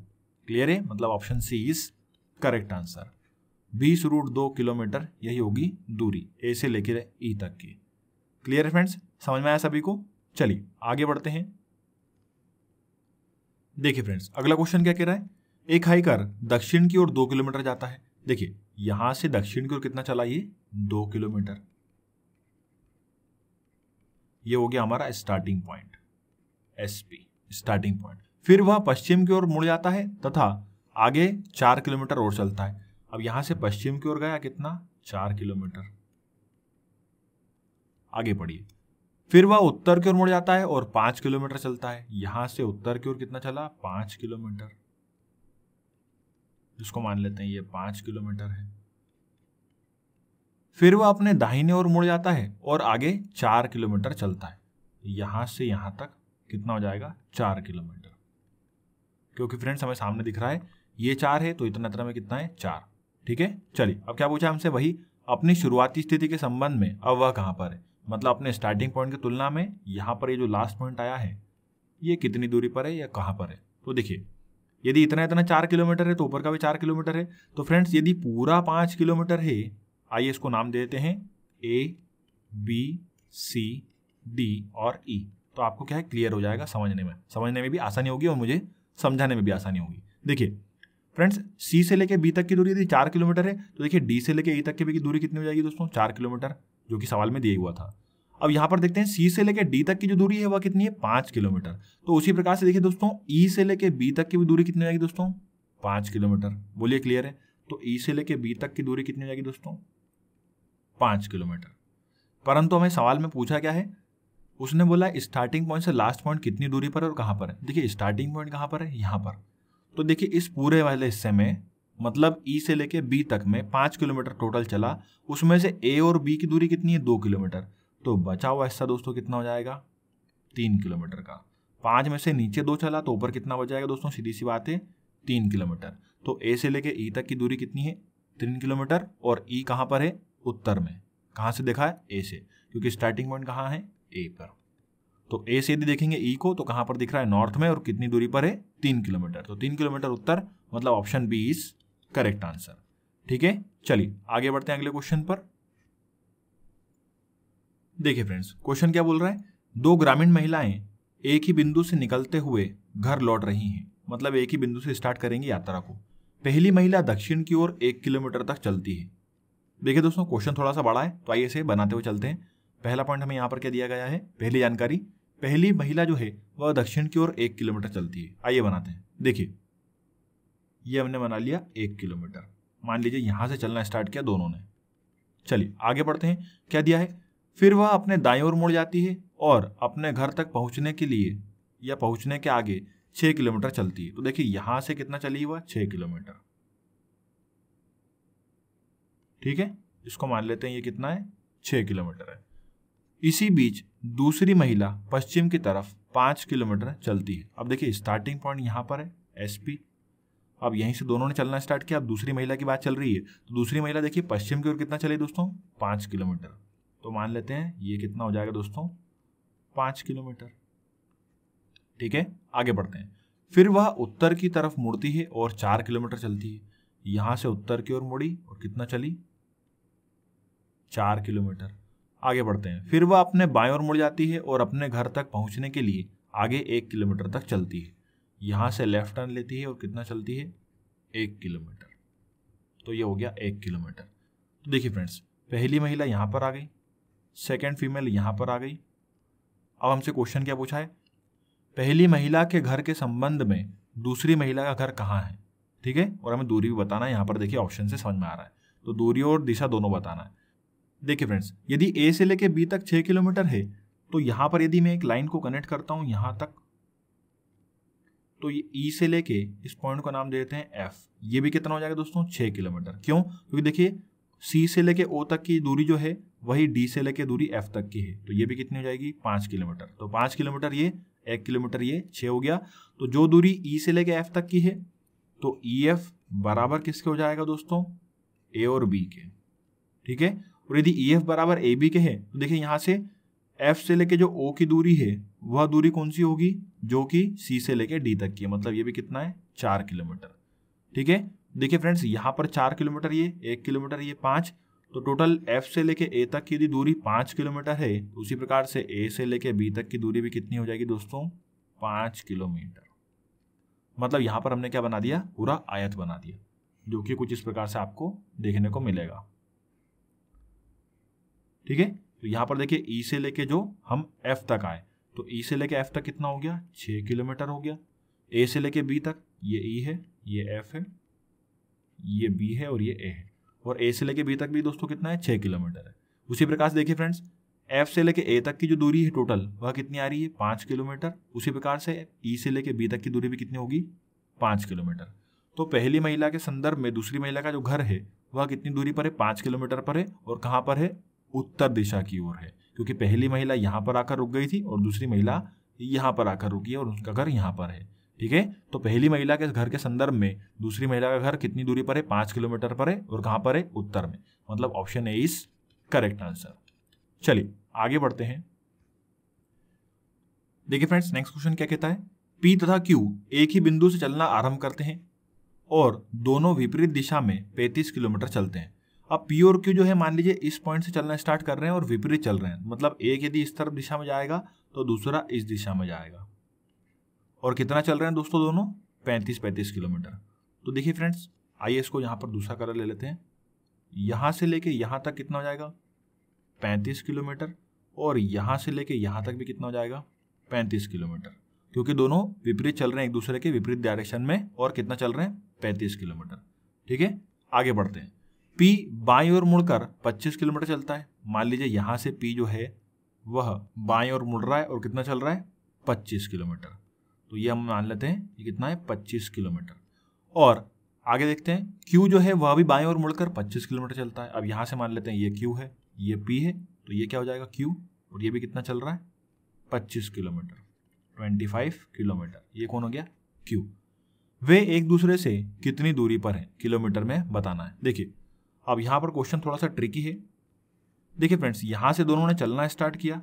clear है मतलब option C is correct answer बीस रूट दो किलोमीटर यही होगी दूरी ए से लेकर ई e तक की क्लियर है फ्रेंड्स समझ में आया सभी को चलिए आगे बढ़ते हैं देखिए फ्रेंड्स अगला क्वेश्चन क्या कह रहा है एक हाइकर दक्षिण की ओर दो किलोमीटर जाता है देखिए यहां से दक्षिण की ओर कितना चला ये दो किलोमीटर ये हो गया हमारा starting point S P starting point फिर वह पश्चिम की ओर मुड़ जाता है तथा आगे चार किलोमीटर और चलता है अब यहां से पश्चिम की ओर गया कितना चार किलोमीटर आगे बढ़िए फिर वह उत्तर की ओर मुड़ जाता है और पांच किलोमीटर चलता है यहां से उत्तर की ओर कितना चला पांच किलोमीटर जिसको मान लेते हैं ये पांच किलोमीटर है फिर वह अपने दाहिने ओर मुड़ जाता है और आगे चार किलोमीटर चलता है यहां से यहां तक कितना हो जाएगा चार किलोमीटर क्योंकि फ्रेंड्स हमें सामने दिख रहा है ये चार है तो इतना इतना में कितना है चार ठीक है चलिए अब क्या पूछा हमसे वही अपनी शुरुआती स्थिति के संबंध में अब वह कहां पर है मतलब अपने स्टार्टिंग पॉइंट की तुलना में यहाँ पर ये जो लास्ट पॉइंट आया है ये कितनी दूरी पर है या कहाँ पर है तो देखिए यदि इतना इतना चार किलोमीटर है तो ऊपर का भी चार किलोमीटर है तो फ्रेंड्स यदि पूरा पाँच किलोमीटर है आइए इसको नाम दे देते हैं ए बी सी डी और ई e. तो आपको क्या है क्लियर हो जाएगा समझने में समझने में भी आसानी होगी और मुझे समझाने में भी आसानी होगी देखिए फ्रेंड्स सी से लेके बी तक की दूरी यदि चार किलोमीटर है तो देखिए डी से लेके ई तक के बी की दूरी कितनी हो जाएगी दोस्तों चार किलोमीटर जो कि सवाल में दिया हुआ था अब यहाँ पर देखते हैं सी से लेके डी तक की जो दूरी है वह कितनी है पाँच किलोमीटर तो उसी प्रकार से देखिए दोस्तों ई से लेके बी तक की भी दूरी कितनी हो जाएगी दोस्तों पाँच किलोमीटर बोलिए क्लियर है तो ई से लेके बी तक की दूरी कितनी हो जाएगी दोस्तों पाँच किलोमीटर परंतु हमें सवाल में पूछा क्या है उसने बोला स्टार्टिंग पॉइंट से लास्ट पॉइंट कितनी दूरी पर है और कहाँ पर है देखिए स्टार्टिंग पॉइंट कहाँ पर है यहाँ पर तो देखिए इस पूरे वाले हिस्से में मतलब ई e से लेके बी तक में पाँच किलोमीटर टोटल चला उसमें से ए और बी की दूरी कितनी है दो किलोमीटर तो बचा हुआ हिस्सा दोस्तों कितना हो जाएगा तीन किलोमीटर का पाँच में से नीचे दो चला तो ऊपर कितना बच जाएगा दोस्तों सीधी सी बात है तीन किलोमीटर तो ए से लेके ई e तक की दूरी कितनी है तीन किलोमीटर और ई e कहाँ पर है उत्तर में कहाँ से देखा है ए से क्योंकि स्टार्टिंग पॉइंट कहाँ है ए पर तो ए से यदि देखेंगे ई e को तो कहां पर दिख रहा है नॉर्थ में और कितनी दूरी पर है तीन किलोमीटर तो तीन किलोमीटर उत्तर मतलब option B is correct answer ठीक है चलिए आगे बढ़ते हैं अगले क्वेश्चन पर देखिए फ्रेंड्स क्वेश्चन क्या बोल रहा है दो ग्रामीण महिलाएं एक ही बिंदु से निकलते हुए घर लौट रही हैं मतलब एक ही बिंदु से स्टार्ट करेंगे यात्रा को पहली महिला दक्षिण की ओर एक किलोमीटर तक चलती है देखिए दोस्तों क्वेश्चन थोड़ा सा बड़ा है तो आइए इसे बनाते हुए चलते हैं पहला पॉइंट हमें यहाँ पर क्या दिया गया है पहली जानकारी पहली महिला जो है वह दक्षिण की ओर एक किलोमीटर चलती है आइए बनाते हैं देखिए ये हमने बना लिया एक किलोमीटर मान लीजिए यहाँ से चलना स्टार्ट किया दोनों ने चलिए आगे बढ़ते हैं क्या दिया है फिर वह अपने दाई ओर मुड़ जाती है और अपने घर तक पहुँचने के लिए या पहुँचने के आगे छः किलोमीटर चलती है तो देखिए यहाँ से कितना चली हुआ छः किलोमीटर ठीक है इसको मान लेते हैं ये कितना है छः किलोमीटर है इसी बीच दूसरी महिला पश्चिम की तरफ पाँच किलोमीटर चलती है अब देखिए स्टार्टिंग पॉइंट यहाँ पर है एस अब यहीं से दोनों ने चलना स्टार्ट किया अब दूसरी महिला की बात चल रही है तो दूसरी महिला देखिए पश्चिम की ओर कितना चली दोस्तों पाँच किलोमीटर तो मान लेते हैं ये कितना हो जाएगा दोस्तों पाँच किलोमीटर ठीक है आगे बढ़ते हैं फिर वह उत्तर की तरफ मुड़ती है और चार किलोमीटर चलती है यहाँ से उत्तर की ओर मुड़ी और कितना चली चार किलोमीटर आगे बढ़ते हैं फिर वह अपने बाएं ओर मुड़ जाती है और अपने घर तक पहुंचने के लिए आगे एक किलोमीटर तक चलती है यहाँ से लेफ्ट टर्न लेती है और कितना चलती है एक किलोमीटर तो ये हो गया एक किलोमीटर तो देखिए फ्रेंड्स पहली महिला यहाँ पर आ गई सेकेंड फीमेल यहाँ पर आ गई अब हमसे क्वेश्चन क्या पूछा है पहली महिला के घर के संबंध में दूसरी महिला का घर कहाँ है ठीक है और हमें दूरी भी बताना है यहाँ पर देखिए ऑप्शन से समझ में आ रहा है तो दूरी और दिशा दोनों बताना है देखिए फ्रेंड्स यदि ए से लेके बी तक छः किलोमीटर है तो यहाँ पर यदि मैं एक लाइन को कनेक्ट करता हूँ यहाँ तक तो ये ई e से लेके इस पॉइंट का नाम दे देते हैं एफ ये भी कितना हो जाएगा दोस्तों छः किलोमीटर क्यों क्योंकि देखिए सी से लेके ओ तक की दूरी जो है वही डी से लेके दूरी एफ तक की है तो ये भी कितनी हो जाएगी पाँच किलोमीटर तो पाँच किलोमीटर ये एक किलोमीटर ये छः हो गया तो जो दूरी ई e से लेके एफ तक की है तो ई e एफ बराबर किसके हो जाएगा दोस्तों ए और बी के ठीक है और यदि ई e एफ बराबर ए बी के है तो देखिए यहाँ से एफ से लेके जो ओ की दूरी है वह दूरी कौन सी होगी जो कि सी से लेके डी तक की है मतलब ये भी कितना है चार किलोमीटर ठीक है देखिए फ्रेंड्स यहाँ पर चार किलोमीटर ये एक किलोमीटर ये पाँच तो टोटल एफ से लेके ए तक की यदि दूरी पाँच किलोमीटर है तो उसी प्रकार से ए से लेके बी तक की दूरी भी कितनी हो जाएगी दोस्तों पाँच किलोमीटर मतलब यहाँ पर हमने क्या बना दिया पूरा आयत बना दिया जो कि कुछ इस प्रकार से आपको देखने को मिलेगा ठीक है तो यहाँ पर देखिए ई e से लेके जो हम एफ तक आए तो ई e से लेके एफ तक कितना हो गया छः किलोमीटर हो गया ए से लेके बी तक ये ई e है ये एफ है ये बी है और ये ए है और ए से लेके बी तक भी दोस्तों कितना है छः किलोमीटर है उसी प्रकार से देखिए फ्रेंड्स एफ से लेके ए तक की जो दूरी है टोटल वह कितनी आ रही है पाँच किलोमीटर उसी प्रकार से ई से लेके बी तक की दूरी भी कितनी होगी पाँच किलोमीटर तो पहली महिला के संदर्भ में दूसरी महिला का जो घर है वह कितनी दूरी पर है पाँच किलोमीटर पर है और कहाँ पर है उत्तर दिशा की ओर है क्योंकि पहली महिला यहाँ पर आकर रुक गई थी और दूसरी महिला यहाँ पर आकर रुकी है और उनका घर यहाँ पर है ठीक है तो पहली महिला के घर के संदर्भ में दूसरी महिला का घर कितनी दूरी पर है पाँच किलोमीटर पर है और कहाँ पर है उत्तर में मतलब option A is correct answer चलिए आगे बढ़ते हैं देखिए फ्रेंड्स नेक्स्ट क्वेश्चन क्या कहता है पी तथा क्यू एक ही बिंदु से चलना आरंभ करते हैं और दोनों विपरीत दिशा में 35 किलोमीटर चलते हैं अब पी और क्यू जो है मान लीजिए इस पॉइंट से चलना स्टार्ट कर रहे हैं और विपरीत चल रहे हैं मतलब एक यदि इस तरफ दिशा में जाएगा तो दूसरा इस दिशा में जाएगा और कितना चल रहे हैं दोस्तों दोनों पैंतीस पैंतीस किलोमीटर तो देखिए फ्रेंड्स आइए इसको यहाँ पर दूसरा कलर ले लेते हैं यहाँ से लेके यहाँ तक कितना हो जाएगा पैंतीस किलोमीटर और यहाँ से लेके यहाँ तक भी कितना हो जाएगा पैंतीस किलोमीटर क्योंकि दोनों विपरीत चल रहे हैं एक दूसरे के विपरीत डायरेक्शन में और कितना चल रहे हैं पैंतीस किलोमीटर ठीक है आगे बढ़ते हैं पी बाई और मुड़कर 25 किलोमीटर चलता है मान लीजिए यहाँ से पी जो है वह बाई और मुड़ रहा है और कितना चल रहा है 25 किलोमीटर तो ये हम मान लेते हैं ये कितना है 25 किलोमीटर और आगे देखते हैं क्यू जो है वह भी बाई और मुड़कर 25 किलोमीटर चलता है अब यहाँ से मान लेते हैं ये क्यू है ये पी है तो ये क्या हो जाएगा क्यू और ये भी कितना चल रहा है पच्चीस किलोमीटर ट्वेंटी फाइव किलोमीटर ये कौन हो गया क्यू वे एक दूसरे से कितनी दूरी पर हैं किलोमीटर में बताना है देखिए अब यहाँ पर क्वेश्चन थोड़ा सा ट्रिकी है देखिए फ्रेंड्स यहाँ से दोनों ने चलना स्टार्ट किया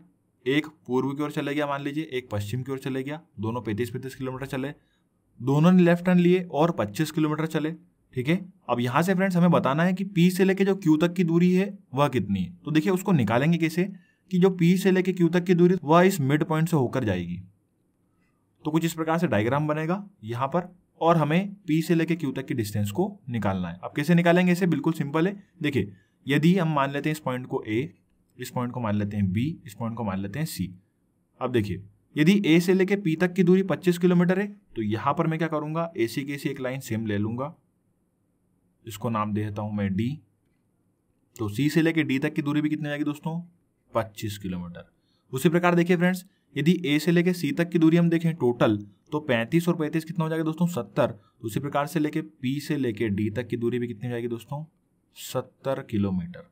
एक पूर्व की ओर चले गया मान लीजिए एक पश्चिम की ओर चले गया दोनों पैंतीस पैंतीस किलोमीटर चले दोनों ने लेफ्ट टर्न लिए और पच्चीस किलोमीटर चले ठीक है अब यहाँ से फ्रेंड्स हमें बताना है कि पी से लेके जो क्यू तक की दूरी है वह कितनी है तो देखिए उसको निकालेंगे कैसे कि जो पी से लेके क्यू तक की दूरी वह इस मिड पॉइंट से होकर जाएगी तो कुछ इस प्रकार से डायग्राम बनेगा यहाँ पर और हमें P से लेके Q तक की डिस्टेंस को निकालना है अब कैसे निकालेंगे इसे बिल्कुल सिंपल है देखिए यदि हम मान लेते हैं इस पॉइंट को A इस पॉइंट को मान लेते हैं B इस पॉइंट को मान लेते हैं C अब देखिए यदि A से लेके P तक की दूरी 25 किलोमीटर है तो यहां पर मैं क्या करूंगा ए सी के सी एक लाइन सेम ले लूंगा इसको नाम दे देता हूं मैं डी तो सी से लेके डी तक की दूरी भी कितनी आएगी दोस्तों पच्चीस किलोमीटर उसी प्रकार देखिए फ्रेंड्स यदि ए से लेकर सी तक की दूरी हम देखें टोटल तो पैंतीस और पैंतीस कितना हो जाएगा दोस्तों सत्तर तो उसी प्रकार से लेके पी से लेके डी तक की दूरी भी कितनी हो जाएगी दोस्तों सत्तर किलोमीटर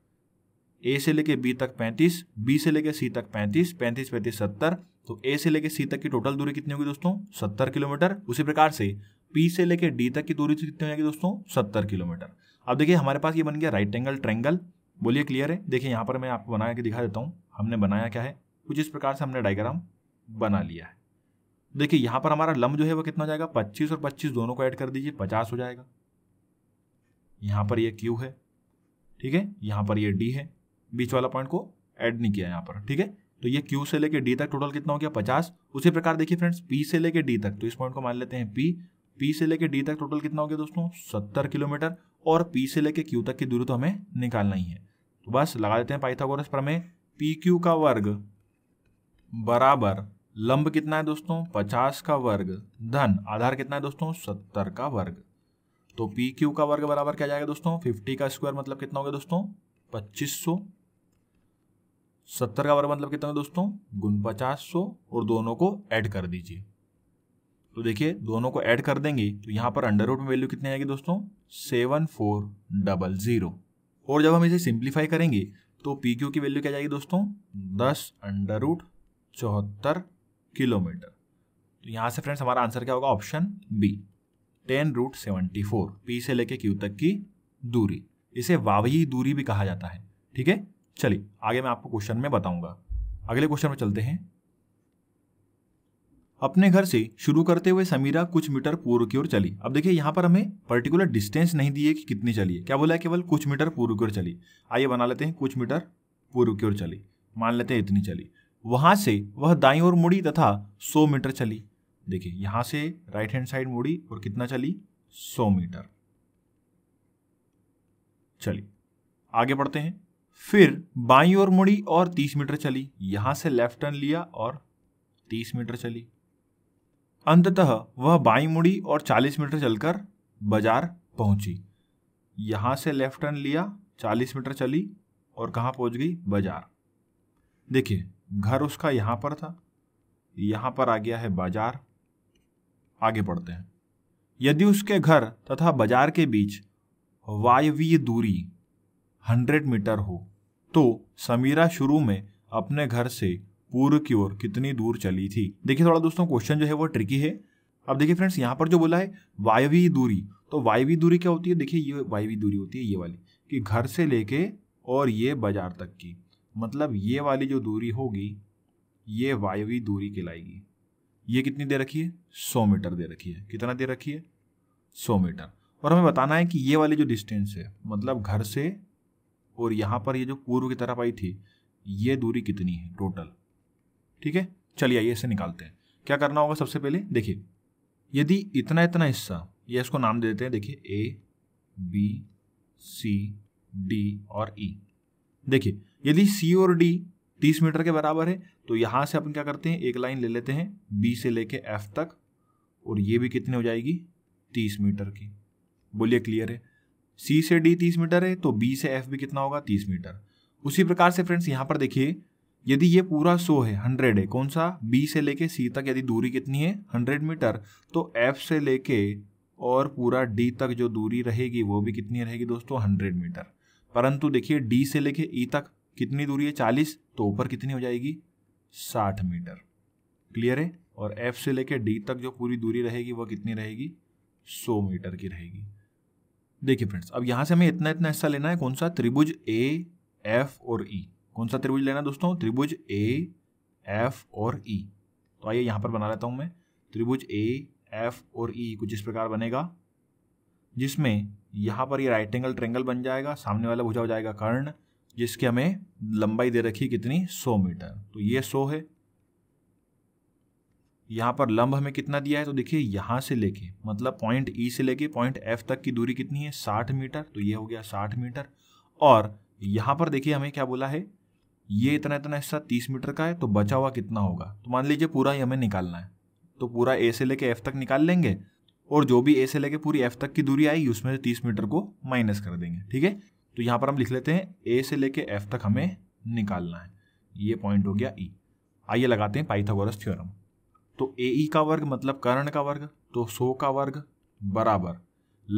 ए से लेके बी तक पैंतीस बी से लेके सी तक पैंतीस पैंतीस पैंतीस सत्तर तो ए से लेके सी तक की टोटल दूरी कितनी होगी दोस्तों सत्तर किलोमीटर उसी प्रकार से पी से लेके डी तक की दूरी कितनी हो जाएगी दोस्तों सत्तर किलोमीटर अब देखिए हमारे पास ये बन गया राइट एंगल ट्रेंगल बोलिए क्लियर है देखिए यहाँ पर मैं आपको बना के दिखा देता हूँ हमने बनाया क्या है कुछ इस प्रकार से हमने डायग्राम बना लिया है देखिए यहाँ पर हमारा लम्ब जो है वो कितना हो जाएगा पच्चीस और पच्चीस दोनों को ऐड कर दीजिए पचास हो जाएगा यहाँ पर ये क्यू है ठीक है यहाँ पर ये डी है बीच वाला पॉइंट को ऐड नहीं किया यहाँ पर ठीक है तो ये क्यू से लेके डी तक टोटल कितना हो गया पचास उसी प्रकार देखिए फ्रेंड्स पी से लेके डी तक तो इस पॉइंट को मान लेते हैं पी पी से लेके डी तक टोटल कितना हो गया दोस्तों सत्तर किलोमीटर और पी से लेके क्यू तक की दूरी तो हमें निकालना ही है तो बस लगा देते हैं पाइथागोरस प्रमेय पी क्यू का वर्ग बराबर लंब कितना है दोस्तों पचास का वर्ग धन आधार कितना है दोस्तों सत्तर का वर्ग तो पी क्यू का वर्ग बराबर क्या जाएगा दोस्तों फिफ्टी का स्क्वायर मतलब कितना हो गया दोस्तों पच्चीस सौ सत्तर का वर्ग मतलब कितना है दोस्तों गुण पचास सौ और दोनों को ऐड कर दीजिए तो देखिए दोनों को ऐड कर देंगे तो यहाँ पर अंडर रूट में वैल्यू कितनी आएगी दोस्तों सेवन फोर डबल जीरो और जब हम इसे सिंप्लीफाई करेंगे तो पी क्यू की वैल्यू क्या जाएगी दोस्तों दस अंडर रूट चौहत्तर किलोमीटर तो यहाँ से फ्रेंड्स हमारा आंसर क्या होगा option B ten root seventy four P से लेके क्यू तक की दूरी इसे वावई दूरी भी कहा जाता है ठीक है चलिए आगे मैं आपको क्वेश्चन में बताऊंगा अगले क्वेश्चन में चलते हैं अपने घर से शुरू करते हुए समीरा कुछ मीटर पूर्व की ओर चली अब देखिए यहाँ पर हमें पर्टिकुलर डिस्टेंस नहीं दिए कि कितनी चली है क्या बोला है केवल कुछ मीटर पूर्व की ओर चली आइए बना लेते हैं कुछ मीटर पूर्व की ओर चली मान लेते हैं इतनी चली वहां से वह दाई और मुड़ी तथा सौ मीटर चली देखिए यहां से राइट हैंड साइड मुड़ी और कितना चली सौ मीटर चली आगे बढ़ते हैं फिर बाई और मुड़ी और तीस मीटर चली यहां से लेफ्ट टर्न लिया और तीस मीटर चली अंततः वह बाई मुड़ी और चालीस मीटर चलकर बाजार पहुंची यहां से लेफ्ट टर्न लिया चालीस मीटर चली और कहा पहुंच गई बाजार देखिए घर उसका यहाँ पर था यहाँ पर आ गया है बाजार आगे बढ़ते हैं यदि उसके घर तथा बाजार के बीच वायवीय दूरी 100 मीटर हो तो समीरा शुरू में अपने घर से पूर्व की ओर कितनी दूर चली थी देखिए थोड़ा दोस्तों क्वेश्चन जो है वो ट्रिकी है अब देखिए फ्रेंड्स यहाँ पर जो बोला है वायवीय दूरी तो वायवीय दूरी क्या होती है देखिए ये वायवीय दूरी होती है ये वाली कि घर से लेके और ये बाजार तक की मतलब ये वाली जो दूरी होगी ये वायवी दूरी कहलाएगी ये कितनी दे रखी है सौ मीटर दे रखी है कितना दे रखी है सौ मीटर और हमें बताना है कि ये वाली जो डिस्टेंस है मतलब घर से और यहाँ पर ये जो पूर्व की तरफ आई थी ये दूरी कितनी है टोटल ठीक है चलिए आइए इसे निकालते हैं क्या करना होगा सबसे पहले देखिए यदि इतना इतना हिस्सा ये इसको नाम दे देते हैं देखिए ए बी सी डी और ई e. देखिए यदि सी और डी तीस मीटर के बराबर है तो यहां से अपन क्या करते हैं एक लाइन ले लेते हैं बी से लेके एफ तक और ये भी कितनी हो जाएगी तीस मीटर की बोलिए क्लियर है सी से डी तीस मीटर है तो बी से एफ भी कितना होगा तीस मीटर उसी प्रकार से फ्रेंड्स यहां पर देखिए यदि ये पूरा सो है हंड्रेड है कौन सा बी से लेके सी तक यदि दूरी कितनी है हंड्रेड मीटर तो एफ से लेके और पूरा डी तक जो दूरी रहेगी वो भी कितनी रहेगी दोस्तों हंड्रेड मीटर परंतु देखिए डी से लेके ई e तक कितनी दूरी है चालीस तो ऊपर कितनी हो जाएगी साठ मीटर क्लियर है और एफ से लेके डी तक जो पूरी दूरी रहेगी वह कितनी रहेगी सौ मीटर की रहेगी देखिए फ्रेंड्स अब यहाँ से हमें इतना इतना हिस्सा लेना है कौन सा त्रिभुज ए एफ और ई e। कौन सा त्रिभुज लेना है दोस्तों त्रिभुज ए एफ और ई e। तो आइए यहाँ पर बना लेता हूँ मैं त्रिभुज ए एफ और ई कुछ इस प्रकार बनेगा जिसमें यहाँ पर ये राइट एंगल ट्रेंगल बन जाएगा सामने वाला भुजा हो जाएगा कर्ण जिसकी हमें लंबाई दे रखी कितनी सौ मीटर तो ये सौ है यहाँ पर लंब हमें कितना दिया है तो देखिए यहाँ से लेके मतलब पॉइंट ई e से लेके पॉइंट एफ तक की दूरी कितनी है साठ मीटर तो ये हो गया साठ मीटर और यहाँ पर देखिए हमें क्या बोला है ये इतना इतना हिस्सा तीस मीटर का है तो बचा हुआ कितना होगा तो मान लीजिए पूरा ही हमें निकालना है तो पूरा ए से लेके एफ तक निकाल लेंगे और जो भी ए से लेके पूरी एफ तक की दूरी आएगी उसमें से तीस मीटर को माइनस कर देंगे ठीक है तो यहाँ पर हम लिख लेते हैं ए से लेके एफ तक हमें निकालना है ये पॉइंट हो गया ई e। आइए लगाते हैं पाइथागोरस थ्योरम तो ए ई e का वर्ग मतलब कर्ण का वर्ग तो सो का वर्ग बराबर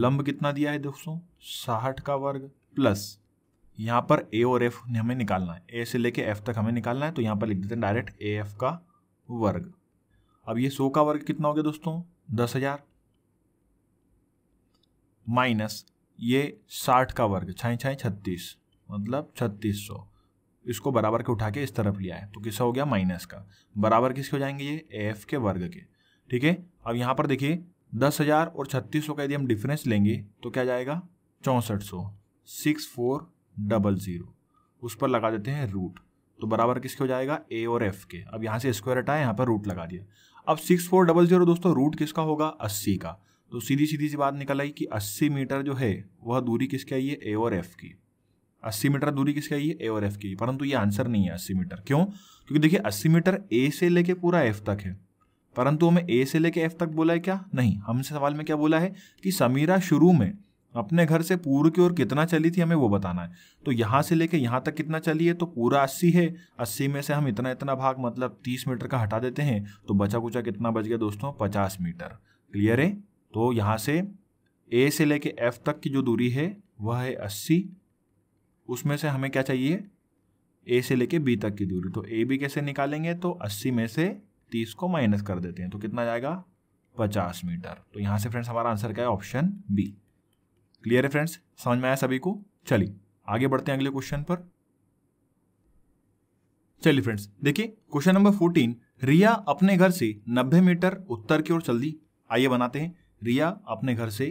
लंब कितना दिया है दोस्तों साठ का वर्ग प्लस यहाँ पर ए और एफ ने हमें निकालना है ए से लेके एफ तक हमें निकालना है तो यहाँ पर लिख देते हैं डायरेक्ट ए एफ का वर्ग अब ये सो का वर्ग कितना हो गया दोस्तों दस हज़ार माइनस ये साठ का वर्ग छाई छाई छत्तीस मतलब छत्तीस सौ इसको बराबर के उठा के इस तरफ लिया है तो किसका हो गया माइनस का बराबर किसके हो जाएंगे ये एफ के वर्ग के ठीक है अब यहाँ पर देखिए दस हज़ार और छत्तीस सौ का यदि हम डिफरेंस लेंगे तो क्या जाएगा चौंसठ सौ सिक्स फोर डबल ज़ीरो उस पर लगा देते हैं रूट तो बराबर किसके हो जाएगा ए और एफ के अब यहाँ से स्क्वायर हटाए यहाँ पर रूट लगा दिया अब सिक्स फोर डबल जीरो दोस्तों रूट किसका होगा अस्सी का तो सीधी सीधी सी बात निकल आई कि 80 मीटर जो है वह दूरी किसके आई है ए और एफ की 80 मीटर दूरी किसके आई है ए और एफ की परंतु ये आंसर नहीं है 80 मीटर क्यों क्योंकि देखिए 80 मीटर ए से लेके पूरा एफ तक है परंतु हमें ए से लेके एफ तक बोला है क्या नहीं हमसे सवाल में क्या बोला है कि समीरा शुरू में अपने घर से पूर्व की ओर कितना चली थी हमें वो बताना है तो यहाँ से लेके यहाँ तक कितना चली है तो पूरा अस्सी है अस्सी में से हम इतना इतना भाग मतलब तीस मीटर का हटा देते हैं तो बचा कुचा कितना बच गया दोस्तों पचास मीटर क्लियर है तो यहाँ से ए से लेके एफ तक की जो दूरी है वह है अस्सी उसमें से हमें क्या चाहिए ए से लेके बी तक की दूरी तो ए बी कैसे निकालेंगे तो अस्सी में से तीस को माइनस कर देते हैं तो कितना जाएगा पचास मीटर तो यहाँ से फ्रेंड्स हमारा आंसर क्या है ऑप्शन बी क्लियर है फ्रेंड्स समझ में आया सभी को चलिए आगे बढ़ते हैं अगले क्वेश्चन पर चलिए फ्रेंड्स देखिए क्वेश्चन नंबर फोर्टीन रिया अपने घर से नब्बे मीटर उत्तर की ओर चल दी आइए बनाते हैं रिया अपने घर से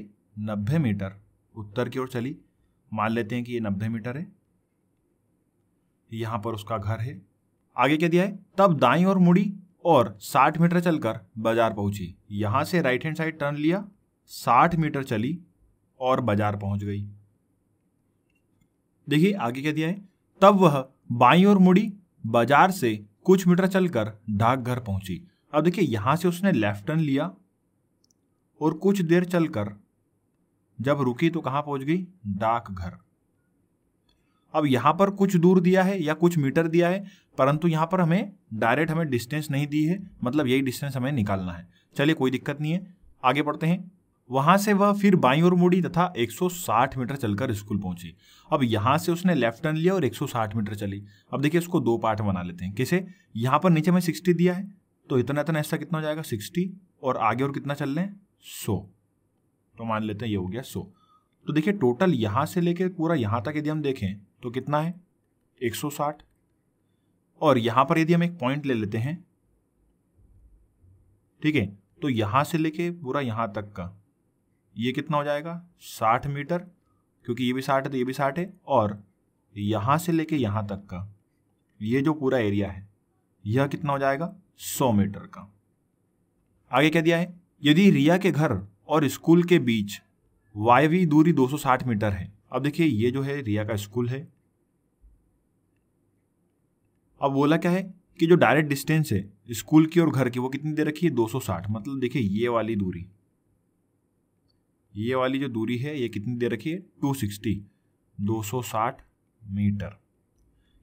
नब्बे मीटर उत्तर की ओर चली मान लेते हैं कि ये नब्बे मीटर है यहां पर उसका घर है आगे क्या दिया है तब दाई और मुड़ी और साठ मीटर चलकर बाजार पहुंची यहां से राइट हैंड साइड टर्न लिया साठ मीटर चली और बाजार पहुंच गई देखिए आगे क्या दिया है तब वह बाई और मुड़ी बाजार से कुछ मीटर चलकर डाकघर पहुंची अब देखिए यहां से उसने लेफ्ट टर्न लिया और कुछ देर चलकर जब रुकी तो कहां पहुंच गई डाकघर अब यहां पर कुछ दूर दिया है या कुछ मीटर दिया है परंतु यहां पर हमें डायरेक्ट हमें डिस्टेंस नहीं दी है मतलब यही डिस्टेंस हमें निकालना है चलिए कोई दिक्कत नहीं है आगे बढ़ते हैं वहां से वह फिर बाई और मुड़ी तथा 160 मीटर चलकर स्कूल पहुंची अब यहां से उसने लेफ्ट टर्न लिया और 160 मीटर चली अब देखिए उसको दो पार्ट बना लेते हैं कैसे यहां पर नीचे में 60 दिया है तो इतना इतना ऐसा कितना हो जाएगा 60 और आगे और कितना चल रहे हैं सो तो मान लेते हैं ये हो गया सो तो देखिए टोटल यहां से लेकर पूरा यहां तक यदि हम देखें तो कितना है 160 और यहां पर यदि हम एक पॉइंट ले लेते हैं ठीक है तो यहां से लेके पूरा यहां तक का ये कितना हो जाएगा 60 मीटर क्योंकि ये भी 60 है तो ये भी 60 है और यहां से लेके यहां तक का ये जो पूरा एरिया है यह कितना हो जाएगा 100 मीटर का आगे क्या दिया है यदि रिया के घर और स्कूल के बीच वायवी दूरी 260 मीटर है अब देखिए ये जो है रिया का स्कूल है अब बोला क्या है कि जो डायरेक्ट डिस्टेंस है स्कूल की और घर की वो कितनी दे रखी है 260 मतलब देखिए ये वाली दूरी ये वाली जो दूरी है ये कितनी दे रखी है 260 260 मीटर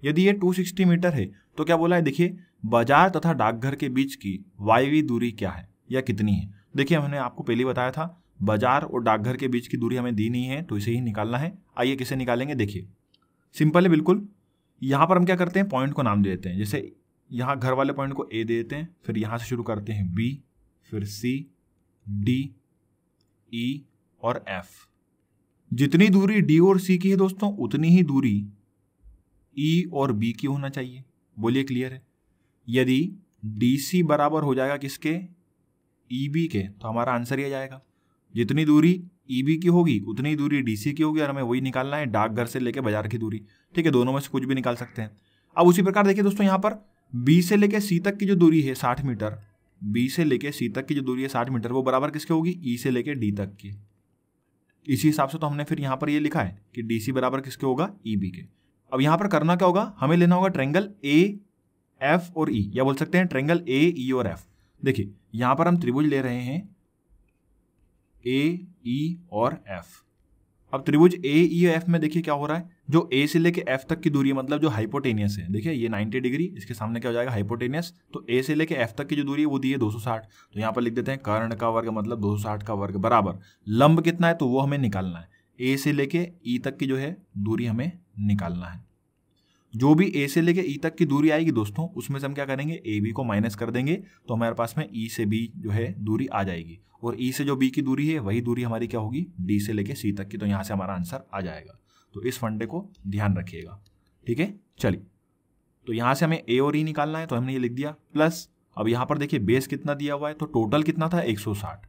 यदि ये 260 मीटर है तो क्या बोला है देखिए बाजार तथा डाकघर के बीच की वायवी दूरी क्या है या कितनी है देखिए हमने आपको पहले बताया था बाजार और डाकघर के बीच की दूरी हमें दी नहीं है तो इसे ही निकालना है आइए किसे निकालेंगे देखिए सिंपल है बिल्कुल यहाँ पर हम क्या करते हैं पॉइंट को नाम दे देते हैं जैसे यहाँ घर वाले पॉइंट को ए दे देते हैं फिर यहाँ से शुरू करते हैं बी फिर सी डी ई और एफ जितनी दूरी डी और सी की है दोस्तों उतनी ही दूरी ई e और बी की होना चाहिए बोलिए क्लियर है यदि डी सी बराबर हो जाएगा किसके ई e बी के तो हमारा आंसर ये जाएगा जितनी दूरी ई e बी की होगी उतनी दूरी डी सी की होगी और हमें वही निकालना है डाकघर से लेके बाजार की दूरी ठीक है दोनों में से कुछ भी निकाल सकते हैं अब उसी प्रकार देखिए दोस्तों यहाँ पर बी से लेकर सी तक की जो दूरी है साठ मीटर बी से लेके सी तक की जो दूरी है साठ मीटर वो बराबर किसके होगी ई e से लेके डी तक की इसी हिसाब से तो हमने फिर यहाँ पर ये लिखा है कि डी सी बराबर किसके होगा ई बी के अब यहाँ पर करना क्या होगा हमें लेना होगा ट्रेंगल ए एफ और ई e, या बोल सकते हैं ट्रेंगल ए ई और एफ देखिए यहां पर हम त्रिभुज ले रहे हैं ए ई e और एफ अब त्रिभुज ए ई एफ में देखिए क्या हो रहा है जो ए से लेके एफ तक की दूरी मतलब जो हाइपोटेनियस है देखिए ये 90 डिग्री इसके सामने क्या हो जाएगा हाइपोटेनियस तो ए से लेके एफ तक की जो दूरी है वो दी है 260 तो यहाँ पर लिख देते हैं कर्ण का वर्ग मतलब 260 का वर्ग बराबर लंब कितना है तो वो हमें निकालना है ए से लेके ई e तक की जो है दूरी हमें निकालना है जो भी ए से लेके ई e तक की दूरी आएगी दोस्तों उसमें से हम क्या करेंगे ए बी को माइनस कर देंगे तो हमारे पास में ई e से बी जो है दूरी आ जाएगी और ई e से जो बी की दूरी है वही दूरी हमारी क्या होगी डी से लेके सी तक की तो यहाँ से हमारा आंसर आ जाएगा तो इस फंडे को ध्यान रखिएगा ठीक है चलिए तो यहाँ से हमें ए और ई निकालना है तो हमने ये लिख दिया प्लस अब यहाँ पर देखिए बेस कितना दिया हुआ है तो टोटल कितना था साठ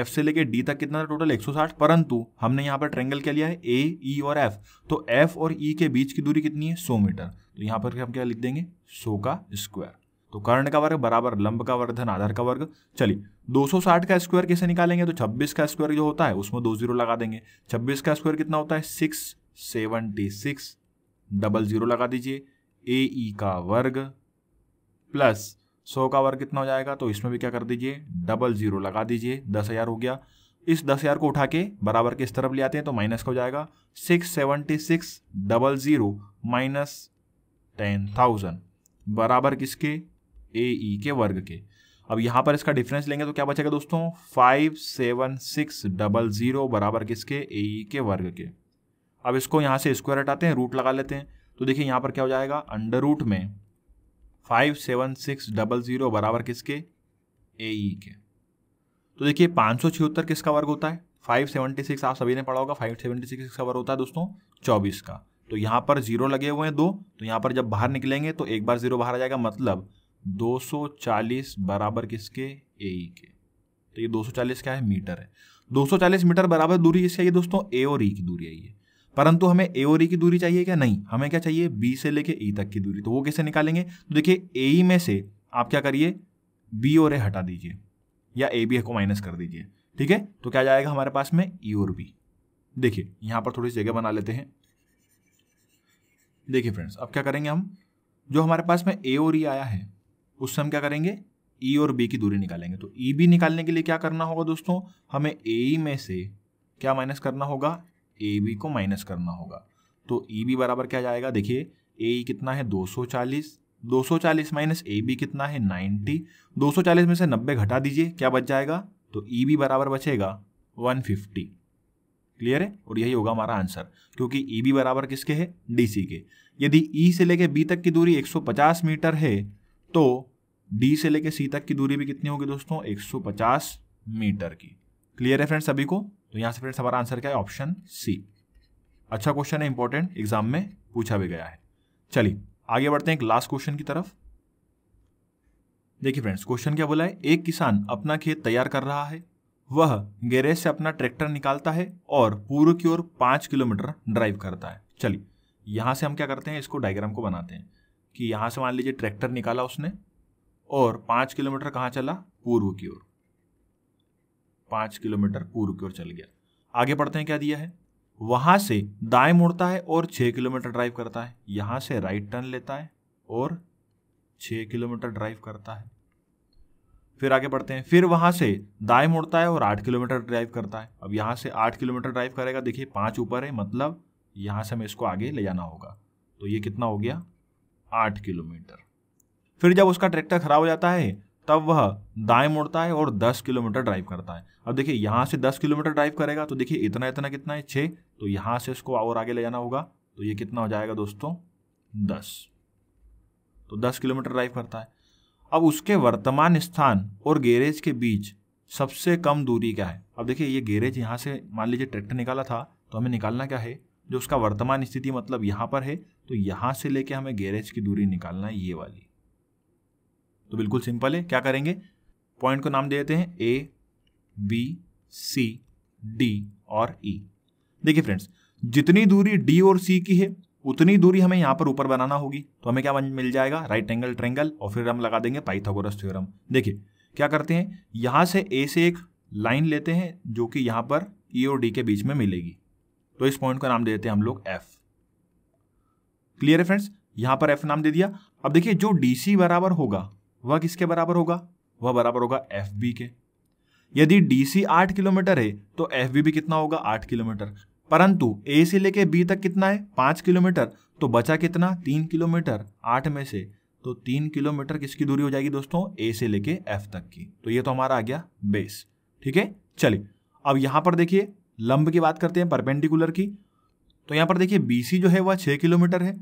एफ से लेके डी तक कितना टोटल 160 परंतु हमने यहाँ पर ट्रेंगल क्या लिया है ए ई e और एफ तो एफ और ई e के बीच की दूरी कितनी है 100 मीटर तो यहाँ पर हम क्या लिख देंगे 100 का स्क्वायर तो कर्ण का वर्ग बराबर लंब का वर्ग धन आधार का वर्ग चलिए 260 का स्क्वायर कैसे निकालेंगे तो 26 का स्क्वायर जो होता है उसमें दो जीरो लगा देंगे 26 का स्क्वायर कितना होता है six seventy six double zero लगा दीजिए ए ई e का वर्ग प्लस सौ का वर्ग कितना हो जाएगा तो इसमें भी क्या कर दीजिए डबल जीरो लगा दीजिए दस हज़ार हो गया इस दस हज़ार को उठा के बराबर के इस तरफ ले आते हैं तो माइनस का हो जाएगा six seventy six double zero minus ten thousand बराबर किसके ए ई के वर्ग के अब यहाँ पर इसका डिफरेंस लेंगे तो क्या बचेगा दोस्तों five seven six double zero बराबर किसके ए ई के वर्ग के अब इसको यहाँ से स्क्वायर हटाते हैं रूट लगा लेते हैं तो देखिए यहाँ पर क्या हो जाएगा अंडर रूट में five seven six double zero बराबर किसके ए ई e के तो देखिए पाँच सौ छिहत्तर किसका वर्ग होता है फाइव सेवेंटी सिक्स आप सभी ने पढ़ा होगा फाइव सेवेंटी सिक्स किसका वर्ग होता है दोस्तों चौबीस का तो यहाँ पर जीरो लगे हुए हैं दो तो यहाँ पर जब बाहर निकलेंगे तो एक बार जीरो बाहर आ जाएगा मतलब दो सौ चालीस बराबर किसके ए e के तो ये दो सौ चालीस क्या है मीटर है दो सौ चालीस मीटर बराबर दूरी आई है दोस्तों ए और ई e की दूरी आई है परंतु हमें ए और ई e की दूरी चाहिए क्या नहीं हमें क्या चाहिए बी से लेके ई e तक की दूरी तो वो कैसे निकालेंगे तो देखिए ए ई e में से आप क्या करिए बी और ए हटा दीजिए या ए बी को माइनस कर दीजिए ठीक है तो क्या जाएगा हमारे पास में ई और बी देखिए यहाँ पर थोड़ी सी जगह बना लेते हैं देखिए फ्रेंड्स अब क्या करेंगे हम जो हमारे पास में ए और ई आया है उससे हम क्या करेंगे ई और बी की दूरी निकालेंगे तो ई बी निकालने के लिए क्या करना होगा दोस्तों हमें ए ई में से क्या माइनस करना होगा ए बी को माइनस करना होगा तो ई बी बराबर क्या जाएगा देखिए ए कितना है 240 240 माइनस ए बी कितना है 90 240 में से 90 घटा दीजिए क्या बच जाएगा तो ई e बी बराबर बचेगा 150 क्लियर है और यही होगा हमारा आंसर क्योंकि ई e बी बराबर किसके है डी के यदि ई e से लेके बी तक की दूरी 150 मीटर है तो डी से लेके सी तक की दूरी भी कितनी होगी दोस्तों 150 मीटर की क्लियर है फ्रेंड्स सभी को तो यहाँ से फ्रेंड्स हमारा आंसर क्या है ऑप्शन सी अच्छा क्वेश्चन है इंपॉर्टेंट एग्जाम में पूछा भी गया है चलिए आगे बढ़ते हैं एक लास्ट क्वेश्चन की तरफ देखिए फ्रेंड्स क्वेश्चन क्या बोला है एक किसान अपना खेत तैयार कर रहा है वह गैरेज से अपना ट्रैक्टर निकालता है और पूर्व की ओर पाँच किलोमीटर ड्राइव करता है चलिए यहाँ से हम क्या करते हैं इसको डायग्राम को बनाते हैं कि यहाँ से मान लीजिए ट्रैक्टर निकाला उसने और पाँच किलोमीटर कहाँ चला पूर्व की ओर पाँच किलोमीटर पूर्व की ओर चल गया आगे पढ़ते हैं क्या दिया है वहाँ से दाएं मुड़ता है और छः किलोमीटर ड्राइव करता है यहाँ से राइट टर्न लेता है और छः किलोमीटर ड्राइव करता है फिर आगे बढ़ते हैं फिर वहाँ से दाएं मुड़ता है और आठ किलोमीटर ड्राइव करता है अब यहाँ से आठ किलोमीटर ड्राइव करेगा देखिए पाँच ऊपर है मतलब यहाँ से हमें इसको आगे ले जाना होगा तो ये कितना हो गया आठ किलोमीटर फिर जब उसका ट्रैक्टर खराब हो जाता है तब वह दाएं मुड़ता है और 10 किलोमीटर ड्राइव करता है अब देखिए यहाँ से 10 किलोमीटर ड्राइव करेगा तो देखिए इतना इतना कितना है छः तो यहाँ से इसको और आगे ले जाना होगा तो ये कितना हो जाएगा दोस्तों दस तो दस किलोमीटर ड्राइव करता है अब उसके वर्तमान स्थान और गैरेज के बीच सबसे कम दूरी क्या है अब देखिए ये गैरेज यहाँ से मान लीजिए ट्रैक्टर निकाला था तो हमें निकालना क्या है जो उसका वर्तमान स्थिति मतलब यहाँ पर है तो यहाँ से लेके हमें गैरेज की दूरी निकालना है ये वाली तो बिल्कुल सिंपल है क्या करेंगे पॉइंट को नाम दे देते हैं ए बी सी डी और ई e. देखिए फ्रेंड्स जितनी दूरी डी और सी की है उतनी दूरी हमें यहाँ पर ऊपर बनाना होगी तो हमें क्या मिल जाएगा राइट एंगल ट्रेंगल और फिर हम लगा देंगे पाइथागोरस थ्योरम देखिए क्या करते हैं यहाँ से ए से एक लाइन लेते हैं जो कि यहाँ पर ई e और डी के बीच में मिलेगी तो इस पॉइंट का नाम दे देते हैं हम लोग एफ क्लियर है फ्रेंड्स यहाँ पर एफ नाम दे दिया अब देखिए जो डी बराबर होगा वह किसके बराबर होगा वह बराबर होगा एफ बी के यदि डी सी आठ किलोमीटर है तो एफ बी भी कितना होगा आठ किलोमीटर परंतु ए से लेके बी तक कितना है पांच किलोमीटर तो बचा कितना तीन किलोमीटर आठ में से तो तीन किलोमीटर किसकी दूरी हो जाएगी दोस्तों ए से लेके एफ तक की तो ये तो हमारा आ गया बेस ठीक है चलिए अब यहां पर देखिए लंब की बात करते हैं परपेंडिकुलर की तो यहां पर देखिए बी जो है वह छह किलोमीटर है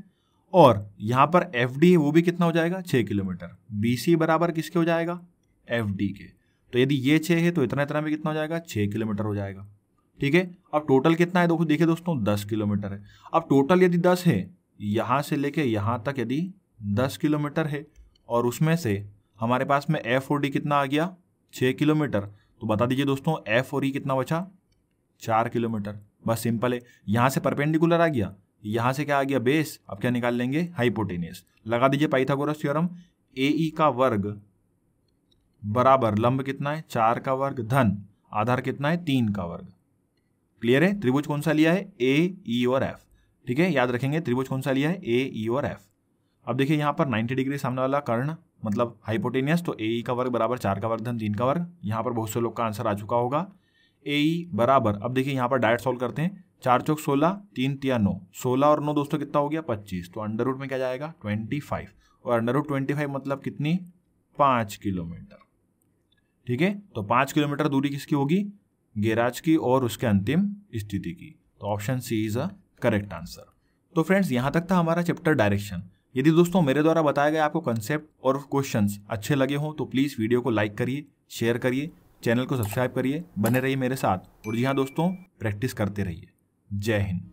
और यहाँ पर एफ डी है वो भी कितना हो जाएगा छः किलोमीटर बी सी बराबर किसके हो जाएगा एफ डी के तो यदि ये छः है तो इतना इतना में कितना हो जाएगा छः किलोमीटर हो जाएगा ठीक है अब टोटल कितना है देखो देखिए दोस्तों दस किलोमीटर है अब टोटल यदि दस है यहाँ से लेके यहाँ तक यदि दस किलोमीटर है और उसमें से हमारे पास में एफ और डी कितना आ गया छः किलोमीटर तो बता दीजिए दोस्तों एफ और ई e कितना बचा चार किलोमीटर बस सिंपल है यहाँ से परपेंडिकुलर आ गया यहाँ से क्या आ गया बेस अब क्या निकाल लेंगे हाइपोटेनियस लगा दीजिए पाइथागोरस थ्योरम ए ई का वर्ग बराबर लंब कितना है चार का वर्ग धन आधार कितना है तीन का वर्ग क्लियर है त्रिभुज कौन सा लिया है ए ई e और एफ ठीक है याद रखेंगे त्रिभुज कौन सा लिया है ए ई e और एफ अब देखिए यहाँ पर 90 डिग्री सामने वाला कर्ण मतलब हाइपोटेनियस तो ए ई e का वर्ग बराबर चार का वर्ग धन तीन का वर्ग यहाँ पर बहुत से लोग का आंसर आ चुका होगा ए ई बराबर अब देखिए यहाँ पर डायरेक्ट सॉल्व करते हैं चार चौक सोलह तीन तिया नौ सोलह और नौ दोस्तों कितना हो गया पच्चीस तो अंडर रूट में क्या जाएगा ट्वेंटी फाइव और अंडर रूट ट्वेंटी फाइव मतलब कितनी पाँच किलोमीटर ठीक है तो पाँच किलोमीटर दूरी किसकी होगी गैराज की और उसके अंतिम स्थिति की तो option C is uh correct answer तो फ्रेंड्स यहाँ तक था हमारा चैप्टर डायरेक्शन यदि दोस्तों मेरे द्वारा बताया गया आपको कंसेप्ट और क्वेश्चन अच्छे लगे हों तो प्लीज़ वीडियो को लाइक करिए शेयर करिए चैनल को सब्सक्राइब करिए बने रहिए मेरे साथ और जी हाँ दोस्तों प्रैक्टिस करते रहिए जय हिंद